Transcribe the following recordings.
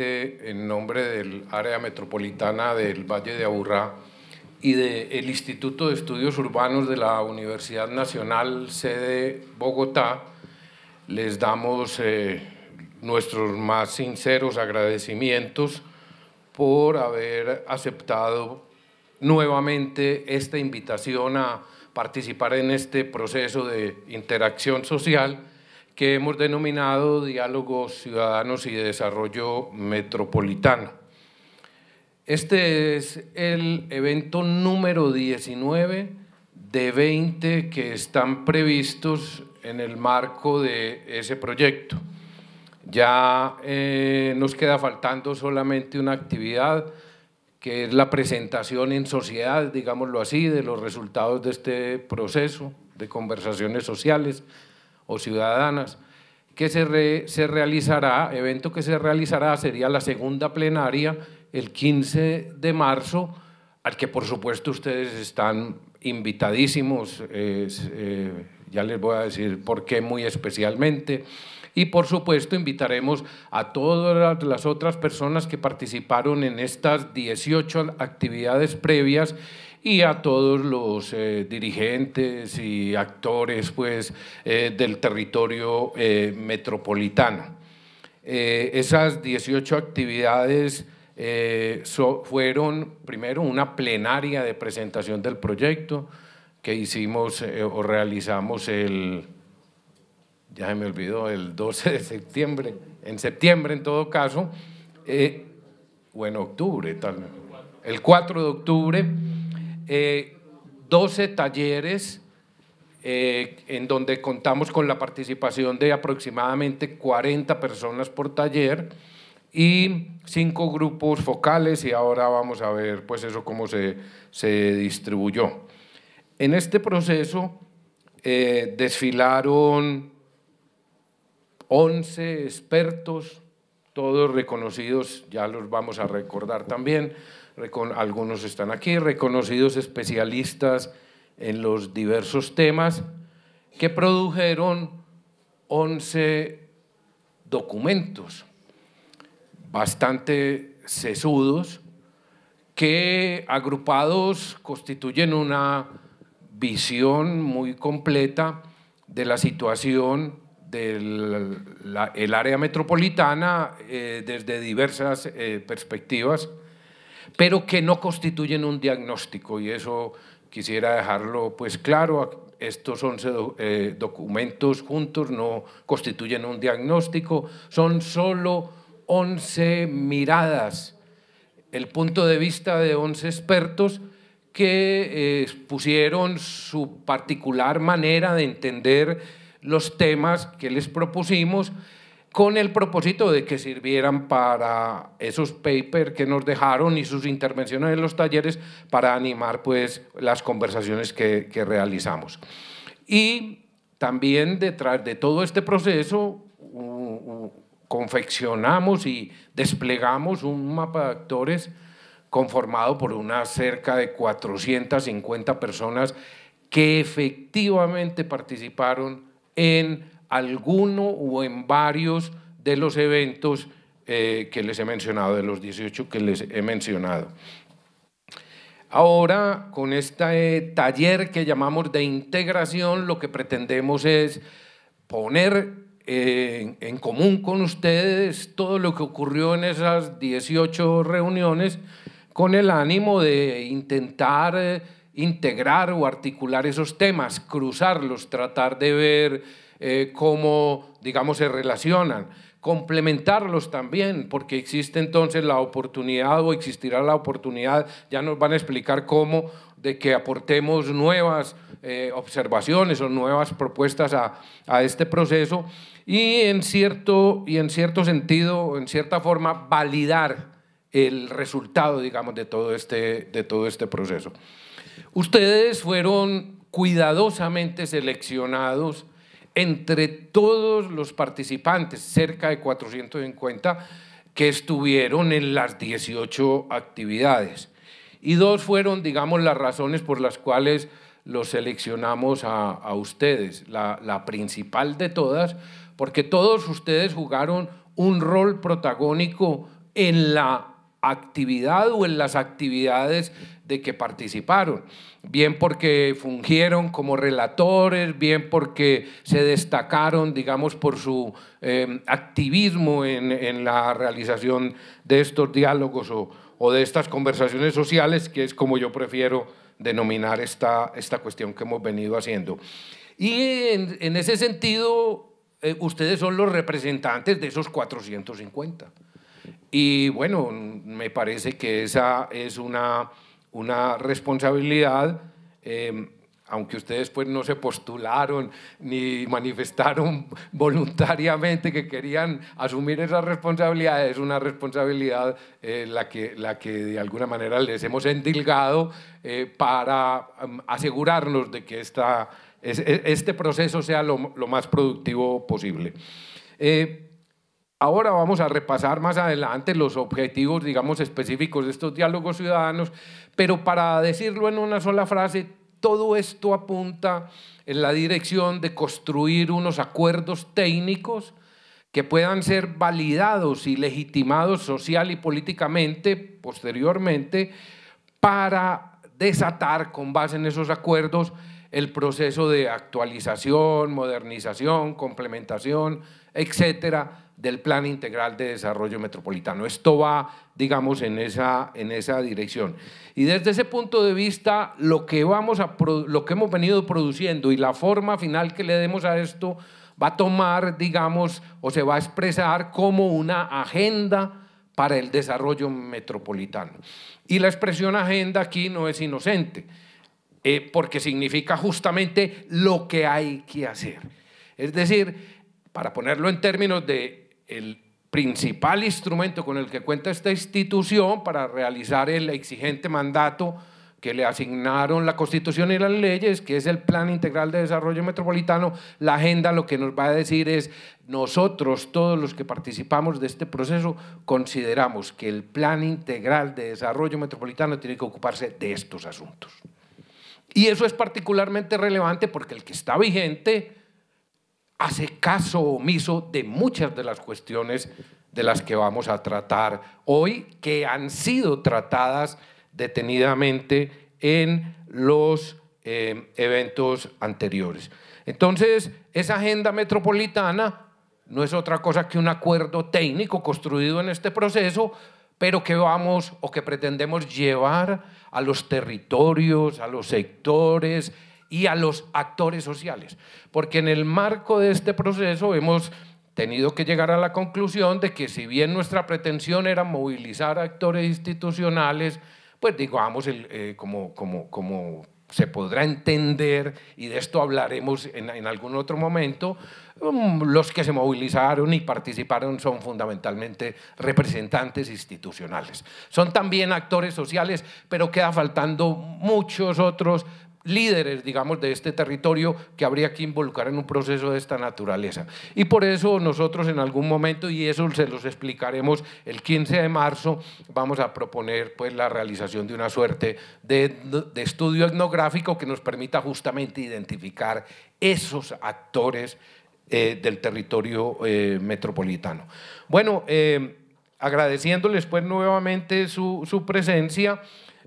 en nombre del área metropolitana del Valle de Aburrá y del Instituto de Estudios Urbanos de la Universidad Nacional, sede Bogotá, les damos eh, nuestros más sinceros agradecimientos por haber aceptado nuevamente esta invitación a participar en este proceso de interacción social que hemos denominado Diálogos Ciudadanos y Desarrollo Metropolitano. Este es el evento número 19 de 20 que están previstos en el marco de ese proyecto. Ya eh, nos queda faltando solamente una actividad que es la presentación en sociedad, digámoslo así, de los resultados de este proceso de conversaciones sociales o ciudadanas, que se, realizará, evento que se realizará sería la segunda plenaria el 15 de marzo, al que por supuesto ustedes están invitadísimos, eh, ya les voy a decir por qué muy especialmente. Y por supuesto invitaremos a todas las otras personas que participaron en estas 18 actividades previas y a todos los eh, dirigentes y actores pues, eh, del territorio eh, metropolitano. esas 18 actividades fueron primero una plenaria de presentación del proyecto que hicimos o realizamos el, ya se me olvidó, el 12 de septiembre, en septiembre en todo caso, o en octubre tal vez, el 4 de octubre, 12 eh, talleres eh, en donde contamos con la participación de aproximadamente 40 personas por taller y cinco grupos focales y ahora vamos a ver pues eso cómo se, distribuyó. En este proceso eh, desfilaron 11 expertos, todos reconocidos, ya los vamos a recordar también, algunos están aquí, reconocidos especialistas en los diversos temas, que produjeron 11 documentos bastante sesudos que agrupados constituyen una visión muy completa de la situación del el área metropolitana eh, desde diversas eh, perspectivas pero que no constituyen un diagnóstico y eso quisiera dejarlo pues claro. Estos 11 eh, documentos juntos no constituyen un diagnóstico, son solo 11 miradas, el punto de vista de 11 expertos que eh, expusieron su particular manera de entender los temas que les propusimos con el propósito de que sirvieran para esos papers que nos dejaron y sus intervenciones en los talleres para animar pues las conversaciones que, realizamos. Y también detrás de todo este proceso confeccionamos y desplegamos un mapa de actores conformado por unas cerca de 450 personas que efectivamente participaron en alguno o en varios de los eventos eh, que les he mencionado, de los 18 que les he mencionado. Ahora, con este taller que llamamos de integración, lo que pretendemos es poner eh, en, común con ustedes todo lo que ocurrió en esas 18 reuniones con el ánimo de intentar eh, integrar o articular esos temas, cruzarlos, tratar de ver eh, cómo, digamos, se relacionan, complementarlos también, porque existe entonces la oportunidad o existirá la oportunidad, ya nos van a explicar cómo, de que aportemos nuevas eh, observaciones o nuevas propuestas a, a, este proceso y en, cierto, y en cierto sentido, en cierta forma, validar el resultado, digamos, de todo este, de todo este proceso. Ustedes fueron cuidadosamente seleccionados entre todos los participantes, cerca de 450, que estuvieron en las 18 actividades. Y dos fueron, digamos, las razones por las cuales los seleccionamos a, ustedes. La, la principal de todas, porque todos ustedes jugaron un rol protagónico en la actividad o en las actividades de que participaron, bien porque fungieron como relatores, bien porque se destacaron, digamos, por su em, activismo en, en, la realización de estos diálogos o, de estas conversaciones sociales, que es como yo prefiero denominar esta, esta cuestión que hemos venido haciendo. Y en, ese sentido, eh, ustedes son los representantes de esos 450 y bueno, me parece que esa es una, una responsabilidad. Em, aunque ustedes pues no se postularon ni manifestaron voluntariamente que querían asumir esa responsabilidad, es una responsabilidad eh, la, que, la que de alguna manera les hemos endilgado eh, para em, asegurarnos de que esta, e, este proceso sea lo, más productivo posible. Eh, Ahora vamos a repasar más adelante los objetivos, digamos, específicos de estos diálogos ciudadanos, pero para decirlo en una sola frase, todo esto apunta en la dirección de construir unos acuerdos técnicos que puedan ser validados y legitimados social y políticamente posteriormente para desatar con base en esos acuerdos el proceso de actualización, modernización, complementación, etcétera, del Plan Integral de Desarrollo Metropolitano. Esto va, digamos, en esa, en esa dirección. Y desde ese punto de vista, lo que, vamos a, lo que hemos venido produciendo y la forma final que le demos a esto va a tomar, digamos, o se va a expresar como una agenda para el desarrollo metropolitano. Y la expresión agenda aquí no es inocente, eh, porque significa justamente lo que hay que hacer. Es decir, para ponerlo en términos de el principal instrumento con el que cuenta esta institución para realizar el exigente mandato que le asignaron la Constitución y las leyes, que es el Plan Integral de Desarrollo Metropolitano, la agenda lo que nos va a decir es, nosotros, todos los que participamos de este proceso, consideramos que el Plan Integral de Desarrollo Metropolitano tiene que ocuparse de estos asuntos. Y eso es particularmente relevante porque el que está vigente hace caso omiso de muchas de las cuestiones de las que vamos a tratar hoy, que han sido tratadas detenidamente en los eh, eventos anteriores. Entonces, esa agenda metropolitana no es otra cosa que un acuerdo técnico construido en este proceso, pero que vamos o que pretendemos llevar a los territorios, a los sectores, y a los actores sociales. Porque en el marco de este proceso hemos tenido que llegar a la conclusión de que si bien nuestra pretensión era movilizar actores institucionales, pues digamos, eh, como, como, como se podrá entender, y de esto hablaremos en, en, algún otro momento, mm, los que se movilizaron y participaron son fundamentalmente representantes institucionales. Son también actores sociales, pero queda faltando muchos otros líderes, digamos, de este territorio que habría que involucrar en un proceso de esta naturaleza. Y por eso nosotros en algún momento, y eso se los explicaremos el 15 de marzo, vamos a proponer pues la realización de una suerte de, estudio etnográfico que nos permita justamente identificar esos actores eh, del territorio eh, metropolitano. Bueno, eh, agradeciéndoles pues nuevamente su, su presencia,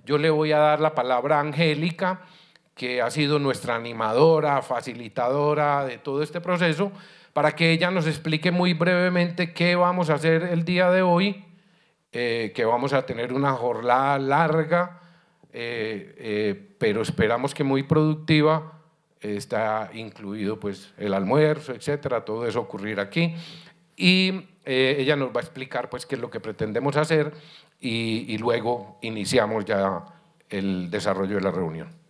yo le voy a dar la palabra a Angélica, que ha sido nuestra animadora, facilitadora de todo este proceso, para que ella nos explique muy brevemente qué vamos a hacer el día de hoy, eh, que vamos a tener una jornada larga, eh, eh, pero esperamos que muy productiva, está incluido pues el almuerzo, etcétera, todo eso ocurrir aquí, y ella nos va a explicar pues qué es lo que pretendemos hacer y luego iniciamos ya el desarrollo de la reunión.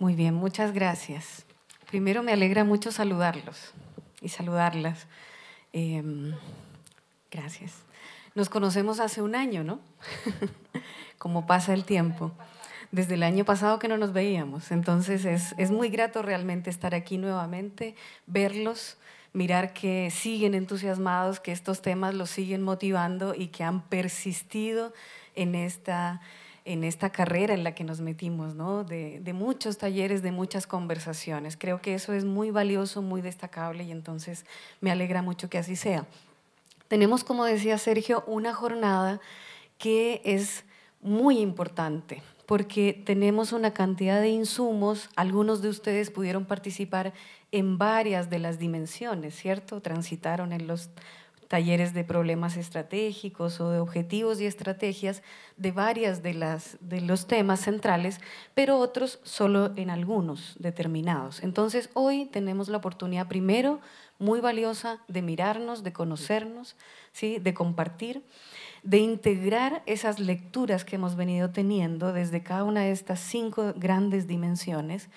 Muy bien, muchas gracias. Primero me alegra mucho saludarlos y saludarlas. Em, gracias. Nos conocemos hace un año, ¿no? Como pasa el tiempo. Desde el año pasado que no nos veíamos. Entonces es, es muy grato realmente estar aquí nuevamente, verlos, mirar que siguen entusiasmados, que estos temas los siguen motivando y que han persistido en esta en esta carrera en la que nos metimos, ¿no? de, muchos talleres, de muchas conversaciones. Creo que eso es muy valioso, muy destacable y entonces me alegra mucho que así sea. Tenemos, como decía Sergio, una jornada que es muy importante porque tenemos una cantidad de insumos, algunos de ustedes pudieron participar en varias de las dimensiones, ¿cierto? Transitaron en los talleres de problemas estratégicos o de objetivos y estrategias de varias de, las, de los temas centrales, pero otros solo en algunos determinados. Entonces hoy tenemos la oportunidad primero muy valiosa de mirarnos, de conocernos, ¿sí? de compartir, de integrar esas lecturas que hemos venido teniendo desde cada una de estas cinco grandes dimensiones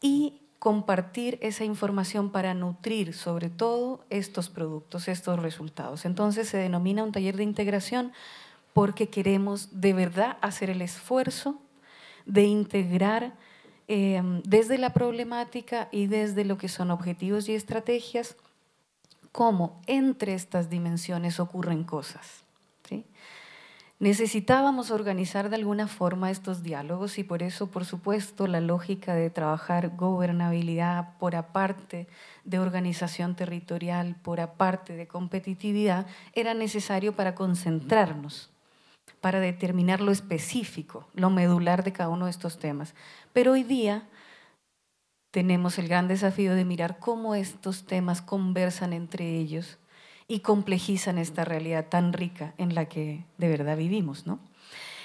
y compartir esa información para nutrir sobre todo estos productos, estos resultados. Entonces se denomina un taller de integración porque queremos de verdad hacer el esfuerzo de integrar em, desde la problemática y desde lo que son objetivos y estrategias, cómo entre estas dimensiones ocurren cosas. Necesitábamos organizar de alguna forma estos diálogos y por eso, por supuesto, la lógica de trabajar gobernabilidad por aparte de organización territorial, por aparte de competitividad, era necesario para concentrarnos, para determinar lo específico, lo medular de cada uno de estos temas. Pero hoy día tenemos el gran desafío de mirar cómo estos temas conversan entre ellos y complejizan esta realidad tan rica en la que de verdad vivimos, ¿no?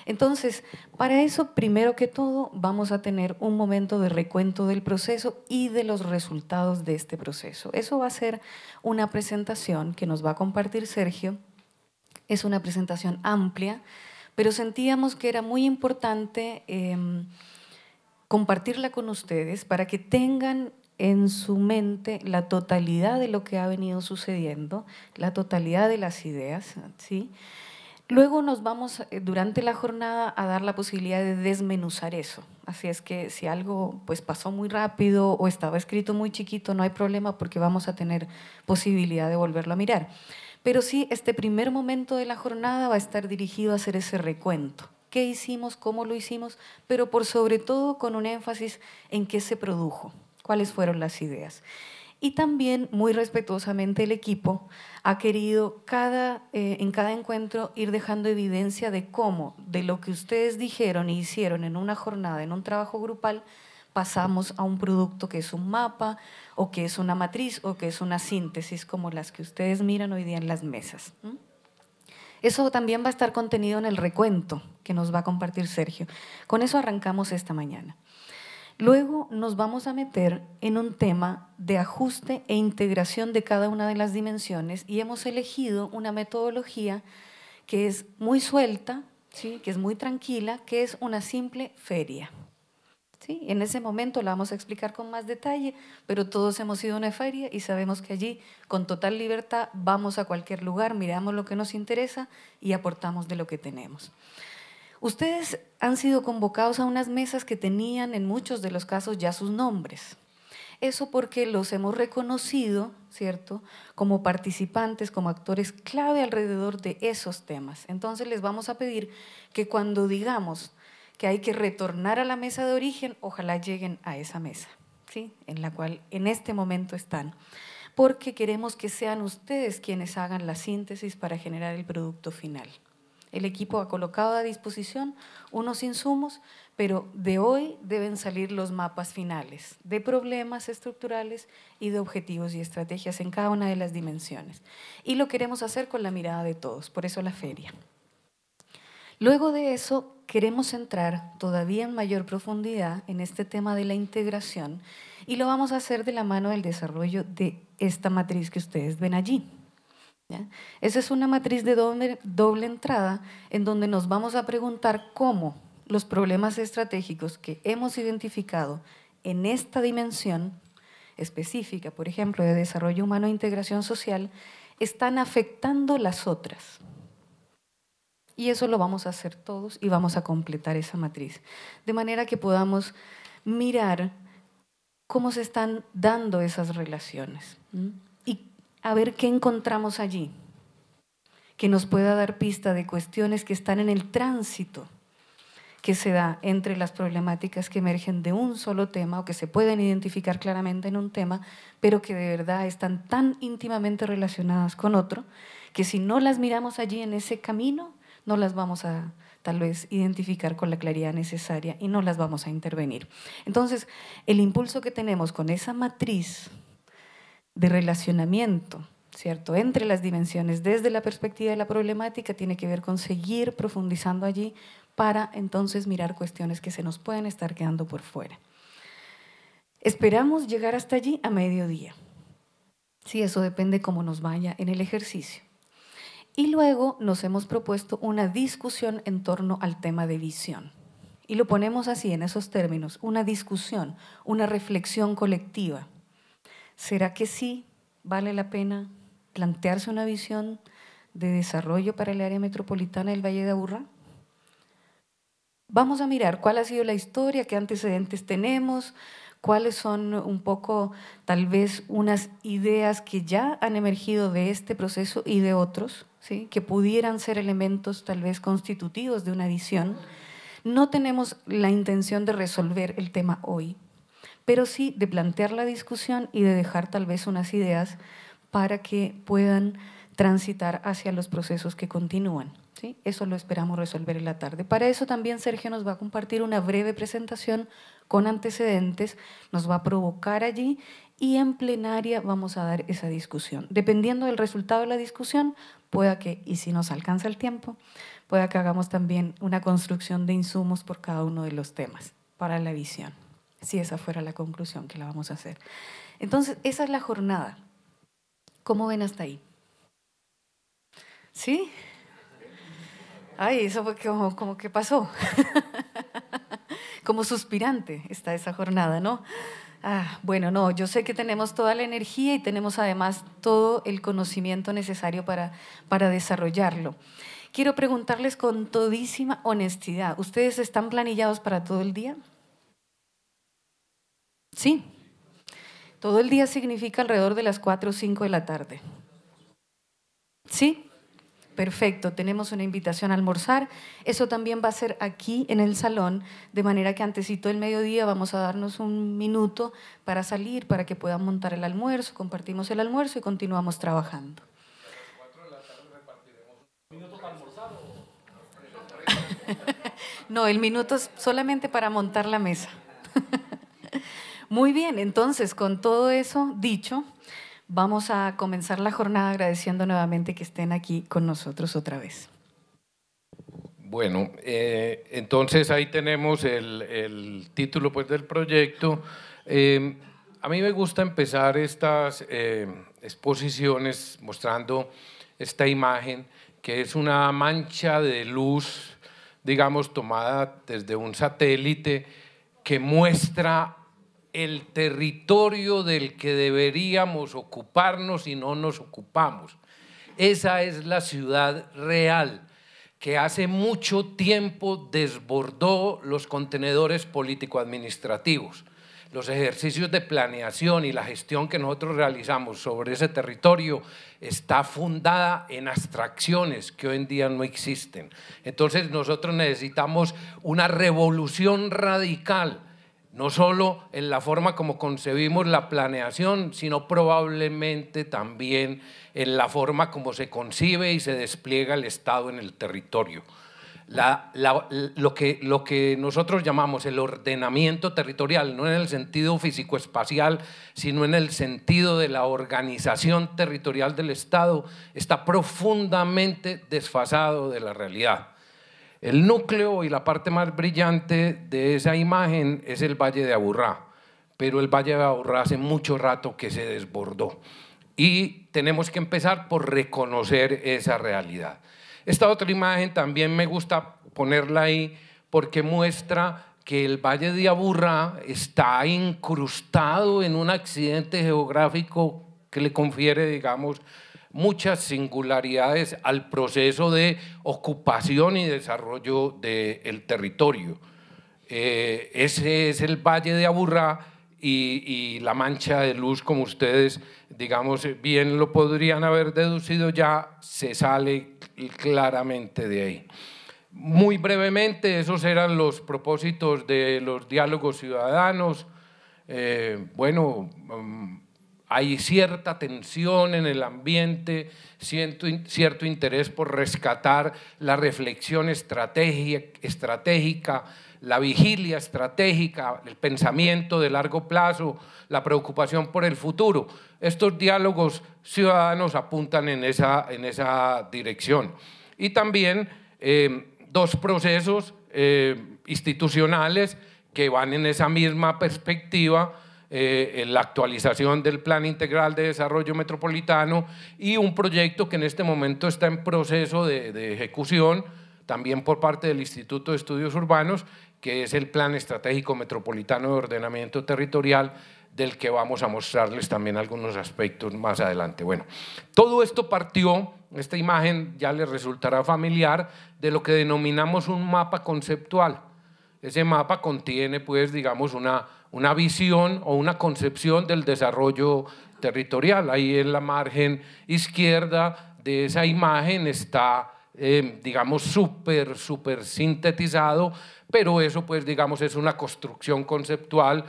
Entonces, para eso, primero que todo, vamos a tener un momento de recuento del proceso y de los resultados de este proceso. Eso va a ser una presentación que nos va a compartir Sergio. Es una presentación amplia, pero sentíamos que era muy importante em, compartirla con ustedes para que tengan en su mente la totalidad de lo que ha venido sucediendo, la totalidad de las ideas, ¿sí? Luego nos vamos eh, durante la jornada a dar la posibilidad de desmenuzar eso. Así es que si algo pues pasó muy rápido o estaba escrito muy chiquito, no hay problema porque vamos a tener posibilidad de volverlo a mirar. Pero sí, este primer momento de la jornada va a estar dirigido a hacer ese recuento. ¿Qué hicimos? ¿Cómo lo hicimos? Pero por sobre todo con un énfasis en qué se produjo, cuáles fueron las ideas. Y también, muy respetuosamente, el equipo ha querido cada, eh, en cada encuentro ir dejando evidencia de cómo, de lo que ustedes dijeron y e hicieron en una jornada, en un trabajo grupal, pasamos a un producto que es un mapa o que es una matriz o que es una síntesis como las que ustedes miran hoy día en las mesas. Eso también va a estar contenido en el recuento que nos va a compartir Sergio. Con eso arrancamos esta mañana. Luego nos vamos a meter en un tema de ajuste e integración de cada una de las dimensiones y hemos elegido una metodología que es muy suelta, ¿sí? que es muy tranquila, que es una simple feria. ¿Sí? En ese momento la vamos a explicar con más detalle, pero todos hemos ido a una feria y sabemos que allí con total libertad vamos a cualquier lugar, miramos lo que nos interesa y aportamos de lo que tenemos. Ustedes han sido convocados a unas mesas que tenían en muchos de los casos ya sus nombres. Eso porque los hemos reconocido, ¿cierto?, como participantes, como actores clave alrededor de esos temas. Entonces les vamos a pedir que cuando digamos que hay que retornar a la mesa de origen, ojalá lleguen a esa mesa, ¿sí?, en la cual en este momento están, porque queremos que sean ustedes quienes hagan la síntesis para generar el producto final el equipo ha colocado a disposición unos insumos, pero de hoy deben salir los mapas finales de problemas estructurales y de objetivos y estrategias en cada una de las dimensiones. Y lo queremos hacer con la mirada de todos, por eso la feria. Luego de eso, queremos entrar todavía en mayor profundidad en este tema de la integración y lo vamos a hacer de la mano del desarrollo de esta matriz que ustedes ven allí. Esa es una matriz de doble, entrada en donde nos vamos a preguntar cómo los problemas estratégicos que hemos identificado en esta dimensión específica, por ejemplo, de desarrollo humano e integración social, están afectando las otras. Y eso lo vamos a hacer todos y vamos a completar esa matriz. De manera que podamos mirar cómo se están dando esas relaciones a ver qué encontramos allí, que nos pueda dar pista de cuestiones que están en el tránsito que se da entre las problemáticas que emergen de un solo tema o que se pueden identificar claramente en un tema, pero que de verdad están tan íntimamente relacionadas con otro, que si no las miramos allí en ese camino, no las vamos a tal vez identificar con la claridad necesaria y no las vamos a intervenir. Entonces, el impulso que tenemos con esa matriz de relacionamiento, ¿cierto? Entre las dimensiones, desde la perspectiva de la problemática, tiene que ver con seguir profundizando allí para entonces mirar cuestiones que se nos pueden estar quedando por fuera. Esperamos llegar hasta allí a mediodía. Sí, eso depende cómo nos vaya en el ejercicio. Y luego nos hemos propuesto una discusión en torno al tema de visión. Y lo ponemos así en esos términos, una discusión, una reflexión colectiva, ¿será que sí vale la pena plantearse una visión de desarrollo para el área metropolitana del Valle de Aburrá? Vamos a mirar cuál ha sido la historia, qué antecedentes tenemos, cuáles son un poco tal vez unas ideas que ya han emergido de este proceso y de otros, ¿sí? que pudieran ser elementos tal vez constitutivos de una visión. No tenemos la intención de resolver el tema hoy, pero sí de plantear la discusión y de dejar tal vez unas ideas para que puedan transitar hacia los procesos que continúan. ¿sí? Eso lo esperamos resolver en la tarde. Para eso también Sergio nos va a compartir una breve presentación con antecedentes, nos va a provocar allí y en plenaria vamos a dar esa discusión. Dependiendo del resultado de la discusión, pueda que, y si nos alcanza el tiempo, pueda que hagamos también una construcción de insumos por cada uno de los temas para la visión si esa fuera la conclusión que la vamos a hacer. Entonces, esa es la jornada. ¿Cómo ven hasta ahí? ¿Sí? Ay, eso fue como, como que pasó. como suspirante está esa jornada, ¿no? Ah, bueno, no, yo sé que tenemos toda la energía y tenemos además todo el conocimiento necesario para, para desarrollarlo. Quiero preguntarles con todísima honestidad, ¿ustedes están planillados para todo el día? Sí. Todo el día significa alrededor de las 4 o 5 de la tarde. ¿Sí? Perfecto, tenemos una invitación a almorzar. Eso también va a ser aquí en el salón, de manera que antesito del mediodía vamos a darnos un minuto para salir, para que puedan montar el almuerzo, compartimos el almuerzo y continuamos trabajando. No, el minuto es solamente para montar la mesa. Muy bien, entonces con todo eso dicho, vamos a comenzar la jornada agradeciendo nuevamente que estén aquí con nosotros otra vez. Bueno, eh, entonces ahí tenemos el, título pues, del proyecto. Eh, a mí me gusta empezar estas eh, exposiciones mostrando esta imagen que es una mancha de luz, digamos, tomada desde un satélite que muestra el territorio del que deberíamos ocuparnos y no nos ocupamos. Esa es la ciudad real, que hace mucho tiempo desbordó los contenedores político-administrativos. Los ejercicios de planeación y la gestión que nosotros realizamos sobre ese territorio está fundada en abstracciones que hoy en día no existen. Entonces nosotros necesitamos una revolución radical no solo en la forma como concebimos la planeación, sino probablemente también en la forma como se concibe y se despliega el Estado en el territorio. lo, que, lo que nosotros llamamos el ordenamiento territorial, no en el sentido físico-espacial, sino en el sentido de la organización territorial del Estado, está profundamente desfasado de la realidad. El núcleo y la parte más brillante de esa imagen es el Valle de Aburrá, pero el Valle de Aburrá hace mucho rato que se desbordó y tenemos que empezar por reconocer esa realidad. Esta otra imagen también me gusta ponerla ahí porque muestra que el Valle de Aburrá está incrustado en un accidente geográfico que le confiere, digamos, muchas singularidades al proceso de ocupación y desarrollo del territorio. Eh, ese es el Valle de Aburrá y, la mancha de luz, como ustedes, digamos, bien lo podrían haber deducido ya, se sale claramente de ahí. Muy brevemente, esos eran los propósitos de los diálogos ciudadanos. Eh, bueno, mm, hay cierta tensión en el ambiente, cierto, cierto interés por rescatar la reflexión estratégica, la vigilia estratégica, el pensamiento de largo plazo, la preocupación por el futuro. Estos diálogos ciudadanos apuntan en esa, en esa dirección. Y también eh, dos procesos eh, institucionales que van en esa misma perspectiva eh, la actualización del Plan Integral de Desarrollo Metropolitano y un proyecto que en este momento está en proceso de ejecución, también por parte del Instituto de Estudios Urbanos, que es el Plan Estratégico Metropolitano de Ordenamiento Territorial, del que vamos a mostrarles también algunos aspectos más adelante. Bueno, todo esto partió, esta imagen ya les resultará familiar, de lo que denominamos un mapa conceptual. Ese mapa contiene, pues, digamos, una, una visión o una concepción del desarrollo territorial. Ahí en la margen izquierda de esa imagen está, eh, digamos, súper, súper sintetizado, pero eso, pues, digamos, es una construcción conceptual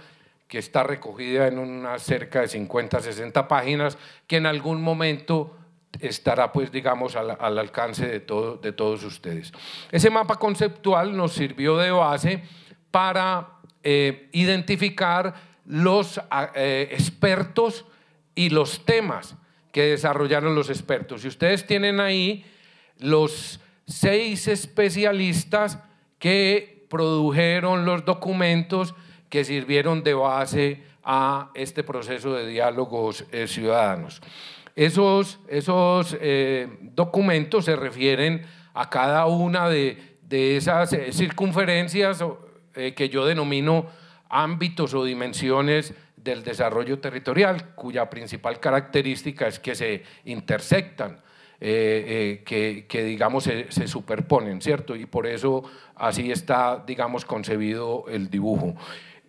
que está recogida en unas cerca de 50, 60 páginas, que en algún momento estará pues digamos al, alcance de, todos ustedes. Ese mapa conceptual nos sirvió de base para eh, identificar los ah, eh, expertos y los temas que desarrollaron los expertos. Y ustedes tienen ahí los seis especialistas que produjeron los documentos que sirvieron de base a este proceso de diálogos eh, ciudadanos. Esos, esos eh, documentos se refieren a cada una de, esas eh, circunferencias eh, que yo denomino ámbitos o dimensiones del desarrollo territorial, cuya principal característica es que se intersectan. que, digamos se, superponen, ¿cierto? Y por eso así está, digamos, concebido el dibujo.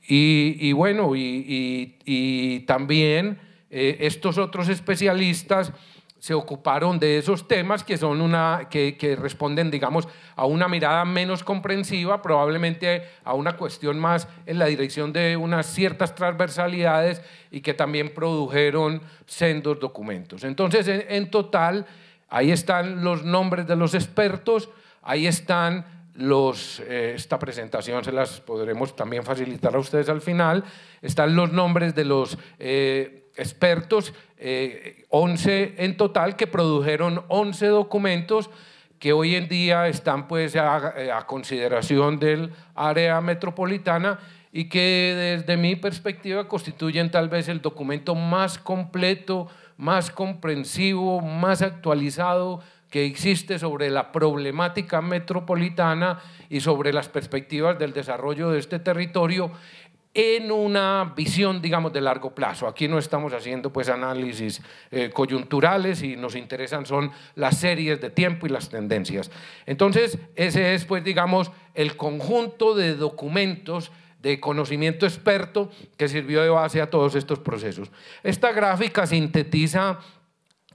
Y, bueno, y también eh, estos otros especialistas se ocuparon de esos temas que, son una, que, responden, digamos, a una mirada menos comprensiva, probablemente a una cuestión más en la dirección de unas ciertas transversalidades y que también produjeron sendos documentos. Entonces, en, total, ahí están los nombres de los expertos, ahí están los, eh, esta presentación se las podremos también facilitar a ustedes al final, están los nombres de los... Eh, expertos, 11 eh, en total, que produjeron 11 documentos que hoy en día están pues a consideración del área metropolitana y que desde mi perspectiva constituyen tal vez el documento más completo, más comprensivo, más actualizado que existe sobre la problemática metropolitana y sobre las perspectivas del desarrollo de este territorio en una visión, digamos, de largo plazo. Aquí no estamos haciendo pues análisis eh, coyunturales y nos interesan son las series de tiempo y las tendencias. Entonces, ese es pues, digamos, el conjunto de documentos de conocimiento experto que sirvió de base a todos estos procesos. Esta gráfica sintetiza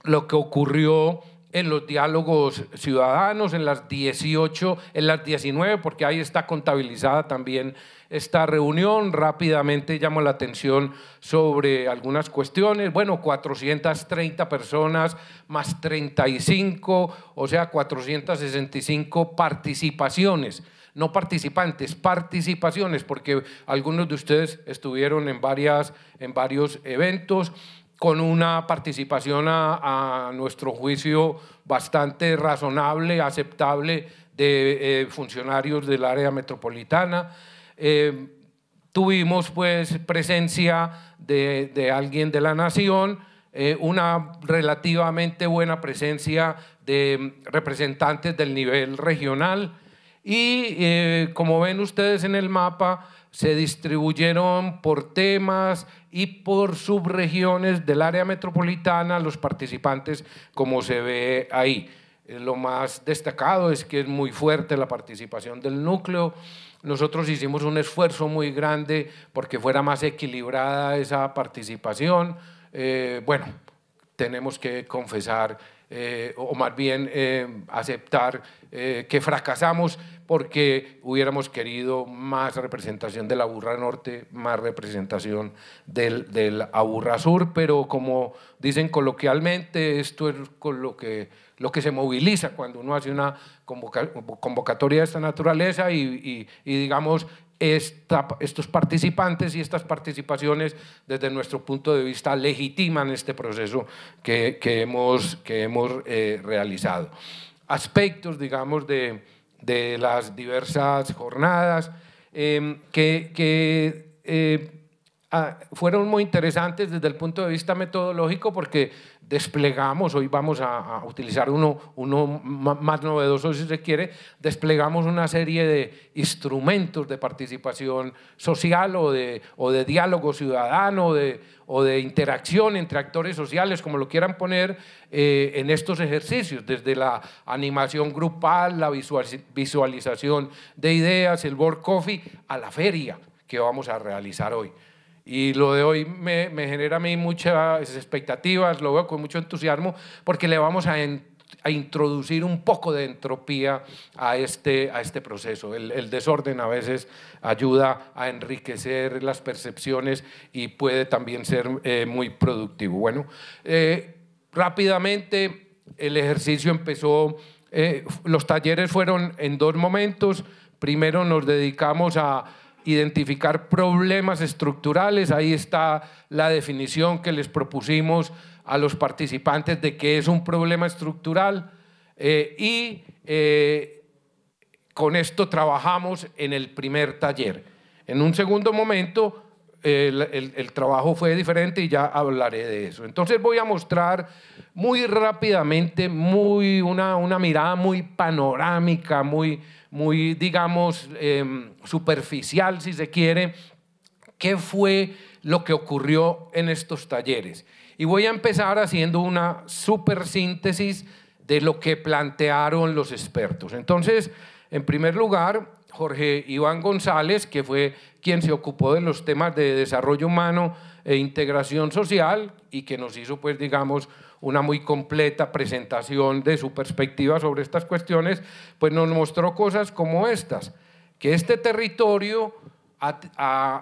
lo que ocurrió en los diálogos ciudadanos, en las 18, en las 19, porque ahí está contabilizada también esta reunión. Rápidamente llamo la atención sobre algunas cuestiones. Bueno, 430 personas más 35, o sea, 465 participaciones no participantes, participaciones, porque algunos de ustedes estuvieron en, varias, en varios eventos con una participación a, nuestro juicio bastante razonable, aceptable de eh, funcionarios del área metropolitana. Eh, tuvimos pues presencia de, alguien de la nación, eh, una relativamente buena presencia de representantes del nivel regional y como ven ustedes en el mapa, se distribuyeron por temas y por subregiones del área metropolitana los participantes, como se ve ahí. Eh, lo más destacado es que es muy fuerte la participación del núcleo. Nosotros hicimos un esfuerzo muy grande porque fuera más equilibrada esa participación. Eh, bueno, tenemos que confesar eh, o más bien eh, aceptar eh, que fracasamos porque hubiéramos querido más representación de la burra norte, más representación del, del aburra sur, pero como dicen coloquialmente, esto es con lo que, lo que se moviliza cuando uno hace una convocatoria de esta naturaleza y digamos, estos participantes y estas participaciones desde nuestro punto de vista legitiman este proceso que, hemos, que hemos eh, realizado. Aspectos, digamos, de, de las diversas jornadas em, que, eh, ah, fueron muy interesantes desde el punto de vista metodológico porque desplegamos, hoy vamos a, utilizar uno, más novedoso si se quiere, desplegamos una serie de instrumentos de participación social o de, diálogo ciudadano o de interacción entre actores sociales, como lo quieran poner, eh, en estos ejercicios, desde la animación grupal, la visualización de ideas, el board coffee, a la feria que vamos a realizar hoy. Y lo de hoy me, genera a mí muchas expectativas, lo veo con mucho entusiasmo, porque le vamos a introducir un poco de entropía a este, a este proceso. El, desorden a veces ayuda a enriquecer las percepciones y puede también ser eh, muy productivo. Bueno, eh, rápidamente el ejercicio empezó, eh, los talleres fueron en dos momentos. Primero nos dedicamos a identificar problemas estructurales. Ahí está la definición que les propusimos a los participantes de que es un problema estructural. Eh, y eh, con esto trabajamos en el primer taller. En un segundo momento el, trabajo fue diferente y ya hablaré de eso. Entonces voy a mostrar muy rápidamente, muy una, mirada muy panorámica, muy, muy digamos, em, superficial, si se quiere, qué fue lo que ocurrió en estos talleres. Y voy a empezar haciendo una super síntesis de lo que plantearon los expertos. Entonces, en primer lugar, Jorge Iván González, que fue quien se ocupó de los temas de desarrollo humano e integración social y que nos hizo, pues, digamos, una muy completa presentación de su perspectiva sobre estas cuestiones, pues nos mostró cosas como estas, que este territorio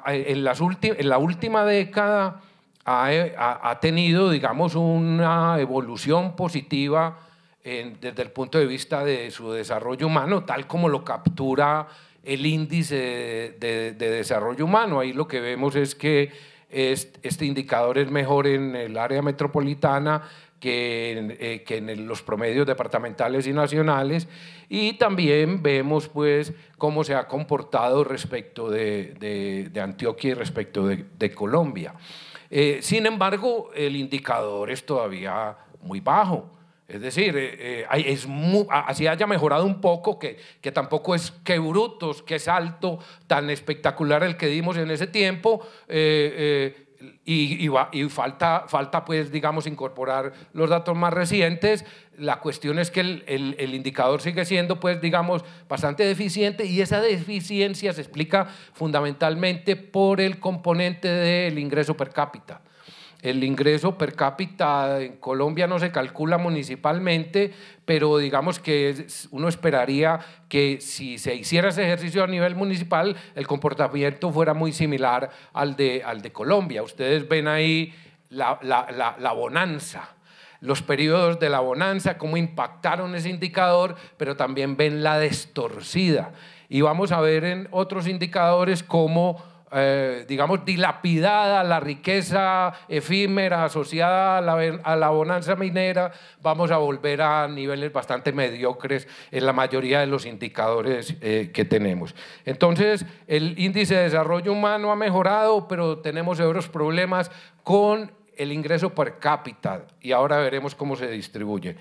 en, la última década ha, ha tenido, digamos, una evolución positiva desde el punto de vista de su desarrollo humano, tal como lo captura el índice de, desarrollo humano. Ahí lo que vemos es que este, indicador es mejor en el área metropolitana que en, eh, que en los promedios departamentales y nacionales y también vemos pues cómo se ha comportado respecto de, Antioquia y respecto de, Colombia. Eh, sin embargo, el indicador es todavía muy bajo. Es decir, eh, eh, así haya mejorado un poco, que, tampoco es que brutos, que salto tan espectacular el que dimos en ese tiempo. Eh, y, falta, falta, pues, digamos, incorporar los datos más recientes. La cuestión es que el, el, indicador sigue siendo, pues, digamos, bastante deficiente y esa deficiencia se explica fundamentalmente por el componente del ingreso per cápita el ingreso per cápita en Colombia no se calcula municipalmente, pero digamos que uno esperaría que si se hiciera ese ejercicio a nivel municipal, el comportamiento fuera muy similar al de, al de Colombia. Ustedes ven ahí la, bonanza los periodos de la bonanza, cómo impactaron ese indicador, pero también ven la destorcida Y vamos a ver en otros indicadores cómo eh, digamos, dilapidada la riqueza efímera asociada a la, bonanza minera, vamos a volver a niveles bastante mediocres en la mayoría de los indicadores eh, que tenemos. Entonces, el índice de desarrollo humano ha mejorado, pero tenemos otros problemas con el ingreso per cápita y ahora veremos cómo se distribuye.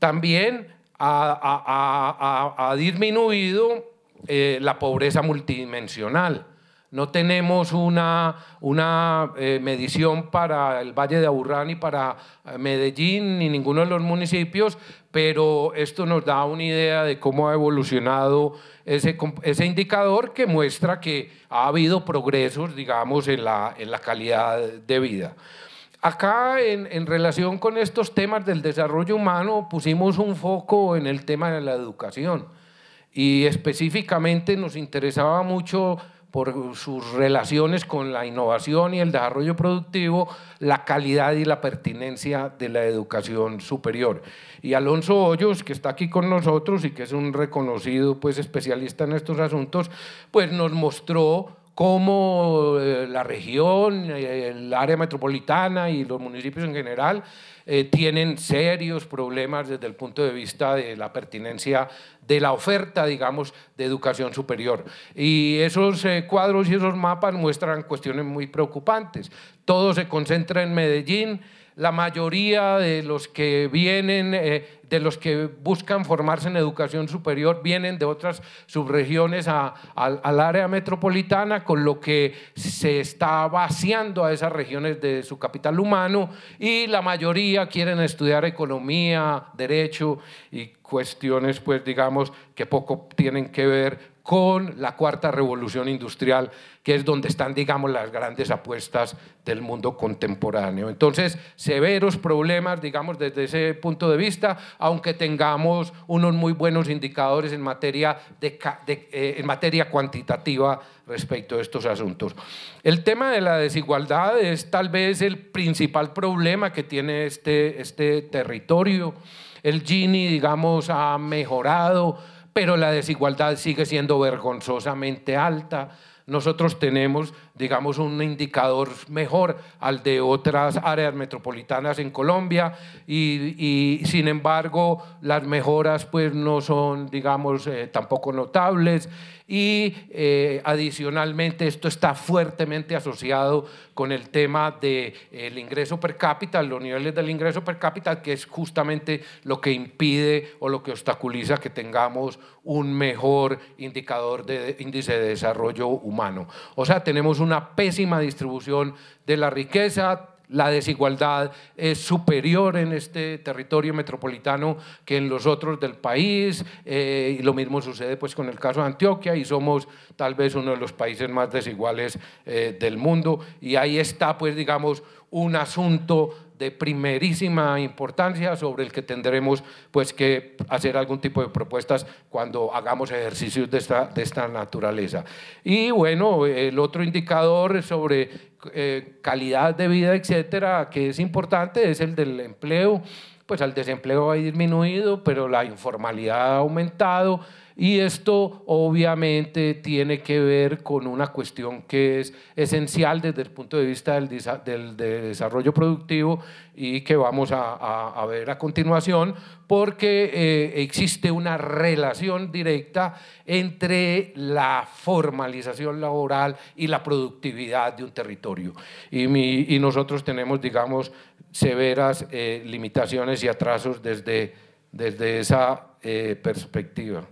También ha, disminuido eh, la pobreza multidimensional no tenemos una, una eh, medición para el Valle de Aburrá ni para eh, Medellín ni ninguno de los municipios, pero esto nos da una idea de cómo ha evolucionado ese, indicador que muestra que ha habido progresos, digamos, en la, en la calidad de vida. Acá, en, relación con estos temas del desarrollo humano, pusimos un foco en el tema de la educación y específicamente nos interesaba mucho por sus relaciones con la innovación y el desarrollo productivo, la calidad y la pertinencia de la educación superior. Y Alonso Hoyos, que está aquí con nosotros y que es un reconocido pues, especialista en estos asuntos, pues nos mostró cómo eh, la región, eh, el área metropolitana y los municipios en general eh, tienen serios problemas desde el punto de vista de la pertinencia de la oferta, digamos, de educación superior. Y esos cuadros y esos mapas muestran cuestiones muy preocupantes. Todo se concentra en Medellín. La mayoría de los que vienen de los que buscan formarse en educación superior vienen de otras subregiones al área metropolitana, con lo que se está vaciando a esas regiones de su capital humano y la mayoría quieren estudiar economía, derecho y cuestiones, pues digamos, que poco tienen que ver con la cuarta revolución industrial, que es donde están, digamos, las grandes apuestas del mundo contemporáneo. Entonces, severos problemas, digamos, desde ese punto de vista, aunque tengamos unos muy buenos indicadores en materia, eh, en materia cuantitativa respecto a estos asuntos. El tema de la desigualdad es tal vez el principal problema que tiene este, este territorio. El Gini, digamos, ha mejorado pero la desigualdad sigue siendo vergonzosamente alta. Nosotros tenemos, digamos, un indicador mejor al de otras áreas metropolitanas en Colombia y, sin embargo, las mejoras pues no son, digamos, eh, tampoco notables y eh, adicionalmente esto está fuertemente asociado con el tema del de, eh, el ingreso per cápita, los niveles del ingreso per cápita, que es justamente lo que impide o lo que obstaculiza que tengamos un mejor indicador de índice de desarrollo humano. O sea, tenemos una pésima distribución de la riqueza, la desigualdad es superior en este territorio metropolitano que en los otros del país eh, y lo mismo sucede pues con el caso de Antioquia y somos tal vez uno de los países más desiguales eh, del mundo y ahí está pues digamos un asunto de primerísima importancia sobre el que tendremos pues, que hacer algún tipo de propuestas cuando hagamos ejercicios de esta, de esta naturaleza. Y bueno, el otro indicador sobre eh, calidad de vida, etcétera, que es importante es el del empleo. Pues el desempleo ha disminuido, pero la informalidad ha aumentado y esto obviamente tiene que ver con una cuestión que es esencial desde el punto de vista del, desarrollo productivo y que vamos a, ver a continuación, porque eh, existe una relación directa entre la formalización laboral y la productividad de un territorio. Y, nosotros tenemos, digamos, severas eh, limitaciones y atrasos desde, desde esa eh, perspectiva.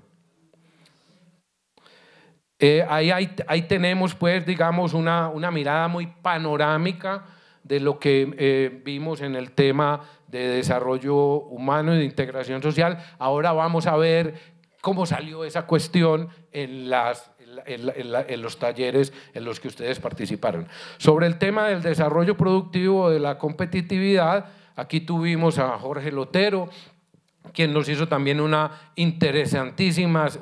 Eh, ahí, tenemos, pues, digamos, una, mirada muy panorámica de lo que eh, vimos en el tema de desarrollo humano y de integración social. Ahora vamos a ver cómo salió esa cuestión en, los talleres en los que ustedes participaron. Sobre el tema del desarrollo productivo de la competitividad, aquí tuvimos a Jorge Lotero, quien nos hizo también unas interesantísimas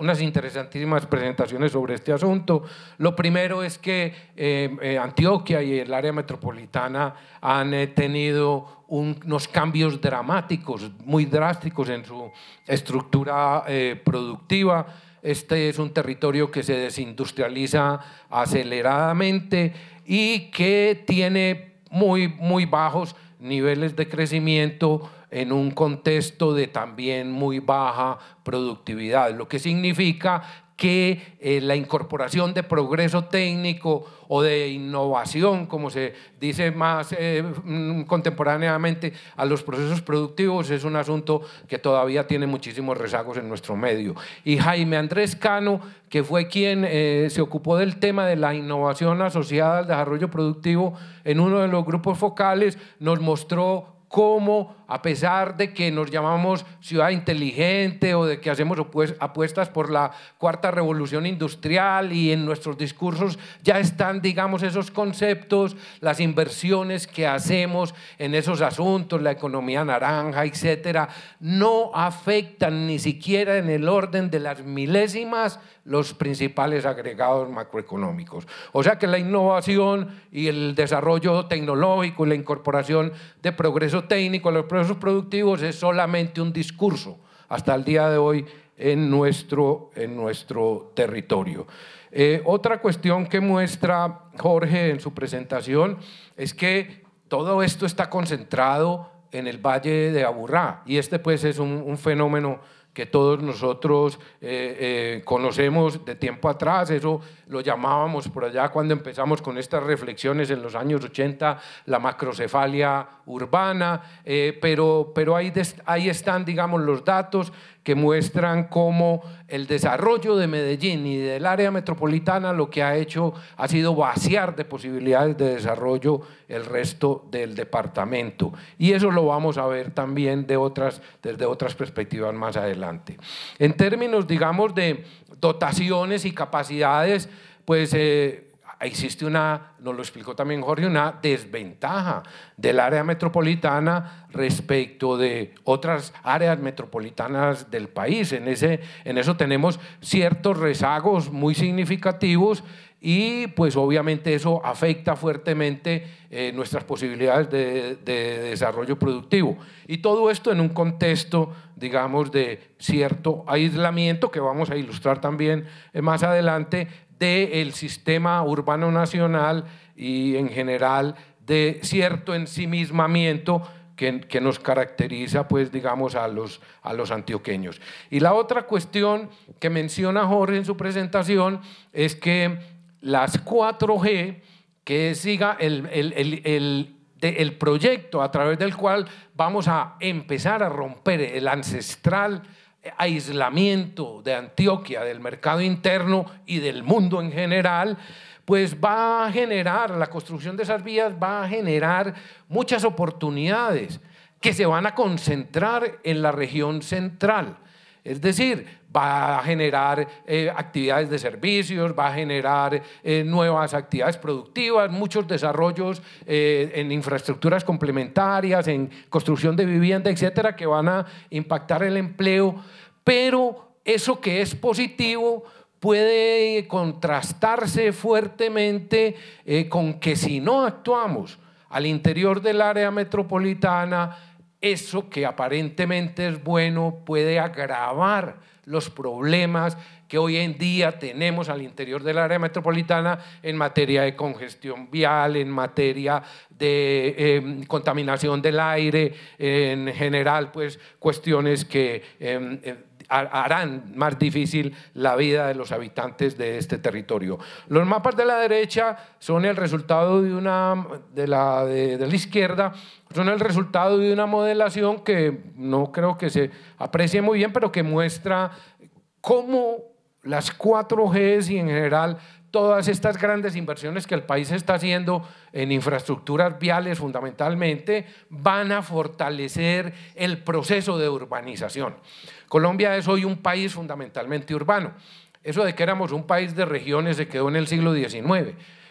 presentaciones sobre este asunto. Lo primero es que eh, eh, Antioquia y el área metropolitana han eh, tenido unos cambios dramáticos, muy drásticos en su estructura productiva. Este es un territorio que se desindustrializa aceleradamente y que tiene muy, muy bajos niveles de crecimiento en un contexto de también muy baja productividad, lo que significa que eh, la incorporación de progreso técnico o de innovación, como se dice más eh, mm, contemporáneamente a los procesos productivos, es un asunto que todavía tiene muchísimos rezagos en nuestro medio. Y Jaime Andrés Cano, que fue quien eh, se ocupó del tema de la innovación asociada al desarrollo productivo en uno de los grupos focales, nos mostró cómo a pesar de que nos llamamos ciudad inteligente o de que hacemos apuestas por la cuarta revolución industrial y en nuestros discursos ya están, digamos, esos conceptos, las inversiones que hacemos en esos asuntos, la economía naranja, etcétera, no afectan ni siquiera en el orden de las milésimas los principales agregados macroeconómicos. O sea que la innovación y el desarrollo tecnológico y la incorporación de progreso técnico a los productivos es solamente un discurso hasta el día de hoy en nuestro, en nuestro territorio. Eh, otra cuestión que muestra Jorge en su presentación es que todo esto está concentrado en el Valle de Aburrá y este pues es un fenómeno que todos nosotros eh, eh, conocemos de tiempo atrás, eso lo llamábamos por allá cuando empezamos con estas reflexiones en los años 80, la macrocefalia urbana, eh, pero, pero ahí, ahí están, digamos, los datos que muestran cómo el desarrollo de Medellín y del área metropolitana lo que ha hecho ha sido vaciar de posibilidades de desarrollo el resto del departamento. Y eso lo vamos a ver también de otras, desde otras perspectivas más adelante. En términos, digamos, de dotaciones y capacidades, pues... Eh, existe una, nos lo explicó también Jorge, una desventaja del área metropolitana respecto de otras áreas metropolitanas del país. En, ese, en eso tenemos ciertos rezagos muy significativos y pues obviamente eso afecta fuertemente eh, nuestras posibilidades de, desarrollo productivo. Y todo esto en un contexto, digamos, de cierto aislamiento que vamos a ilustrar también eh, más adelante, del sistema urbano nacional y en general de cierto ensimismamiento que, nos caracteriza, pues, digamos, a los, a los antioqueños. Y la otra cuestión que menciona Jorge en su presentación es que las 4G, que siga el, el proyecto a través del cual vamos a empezar a romper el ancestral aislamiento de Antioquia, del mercado interno y del mundo en general, pues va a generar, la construcción de esas vías va a generar muchas oportunidades que se van a concentrar en la región central. Es decir, va a generar eh, actividades de servicios, va a generar eh, nuevas actividades productivas, muchos desarrollos eh, en infraestructuras complementarias, en construcción de vivienda, etcétera, que van a impactar el empleo, pero eso que es positivo puede contrastarse fuertemente con que si no actuamos al interior del área metropolitana, eso que aparentemente es bueno puede agravar los problemas que hoy en día tenemos al interior del área metropolitana en materia de congestión vial, en materia de em, contaminación del aire, en general, pues cuestiones que em, eh, harán más difícil la vida de los habitantes de este territorio. Los mapas de la derecha son el resultado de una de la, de, la izquierda, son el resultado de una modelación que no creo que se aprecie muy bien, pero que muestra cómo las 4Gs y en general todas estas grandes inversiones que el país está haciendo en infraestructuras viales fundamentalmente van a fortalecer el proceso de urbanización. Colombia es hoy un país fundamentalmente urbano. Eso de que éramos un país de regiones se quedó en el siglo XIX,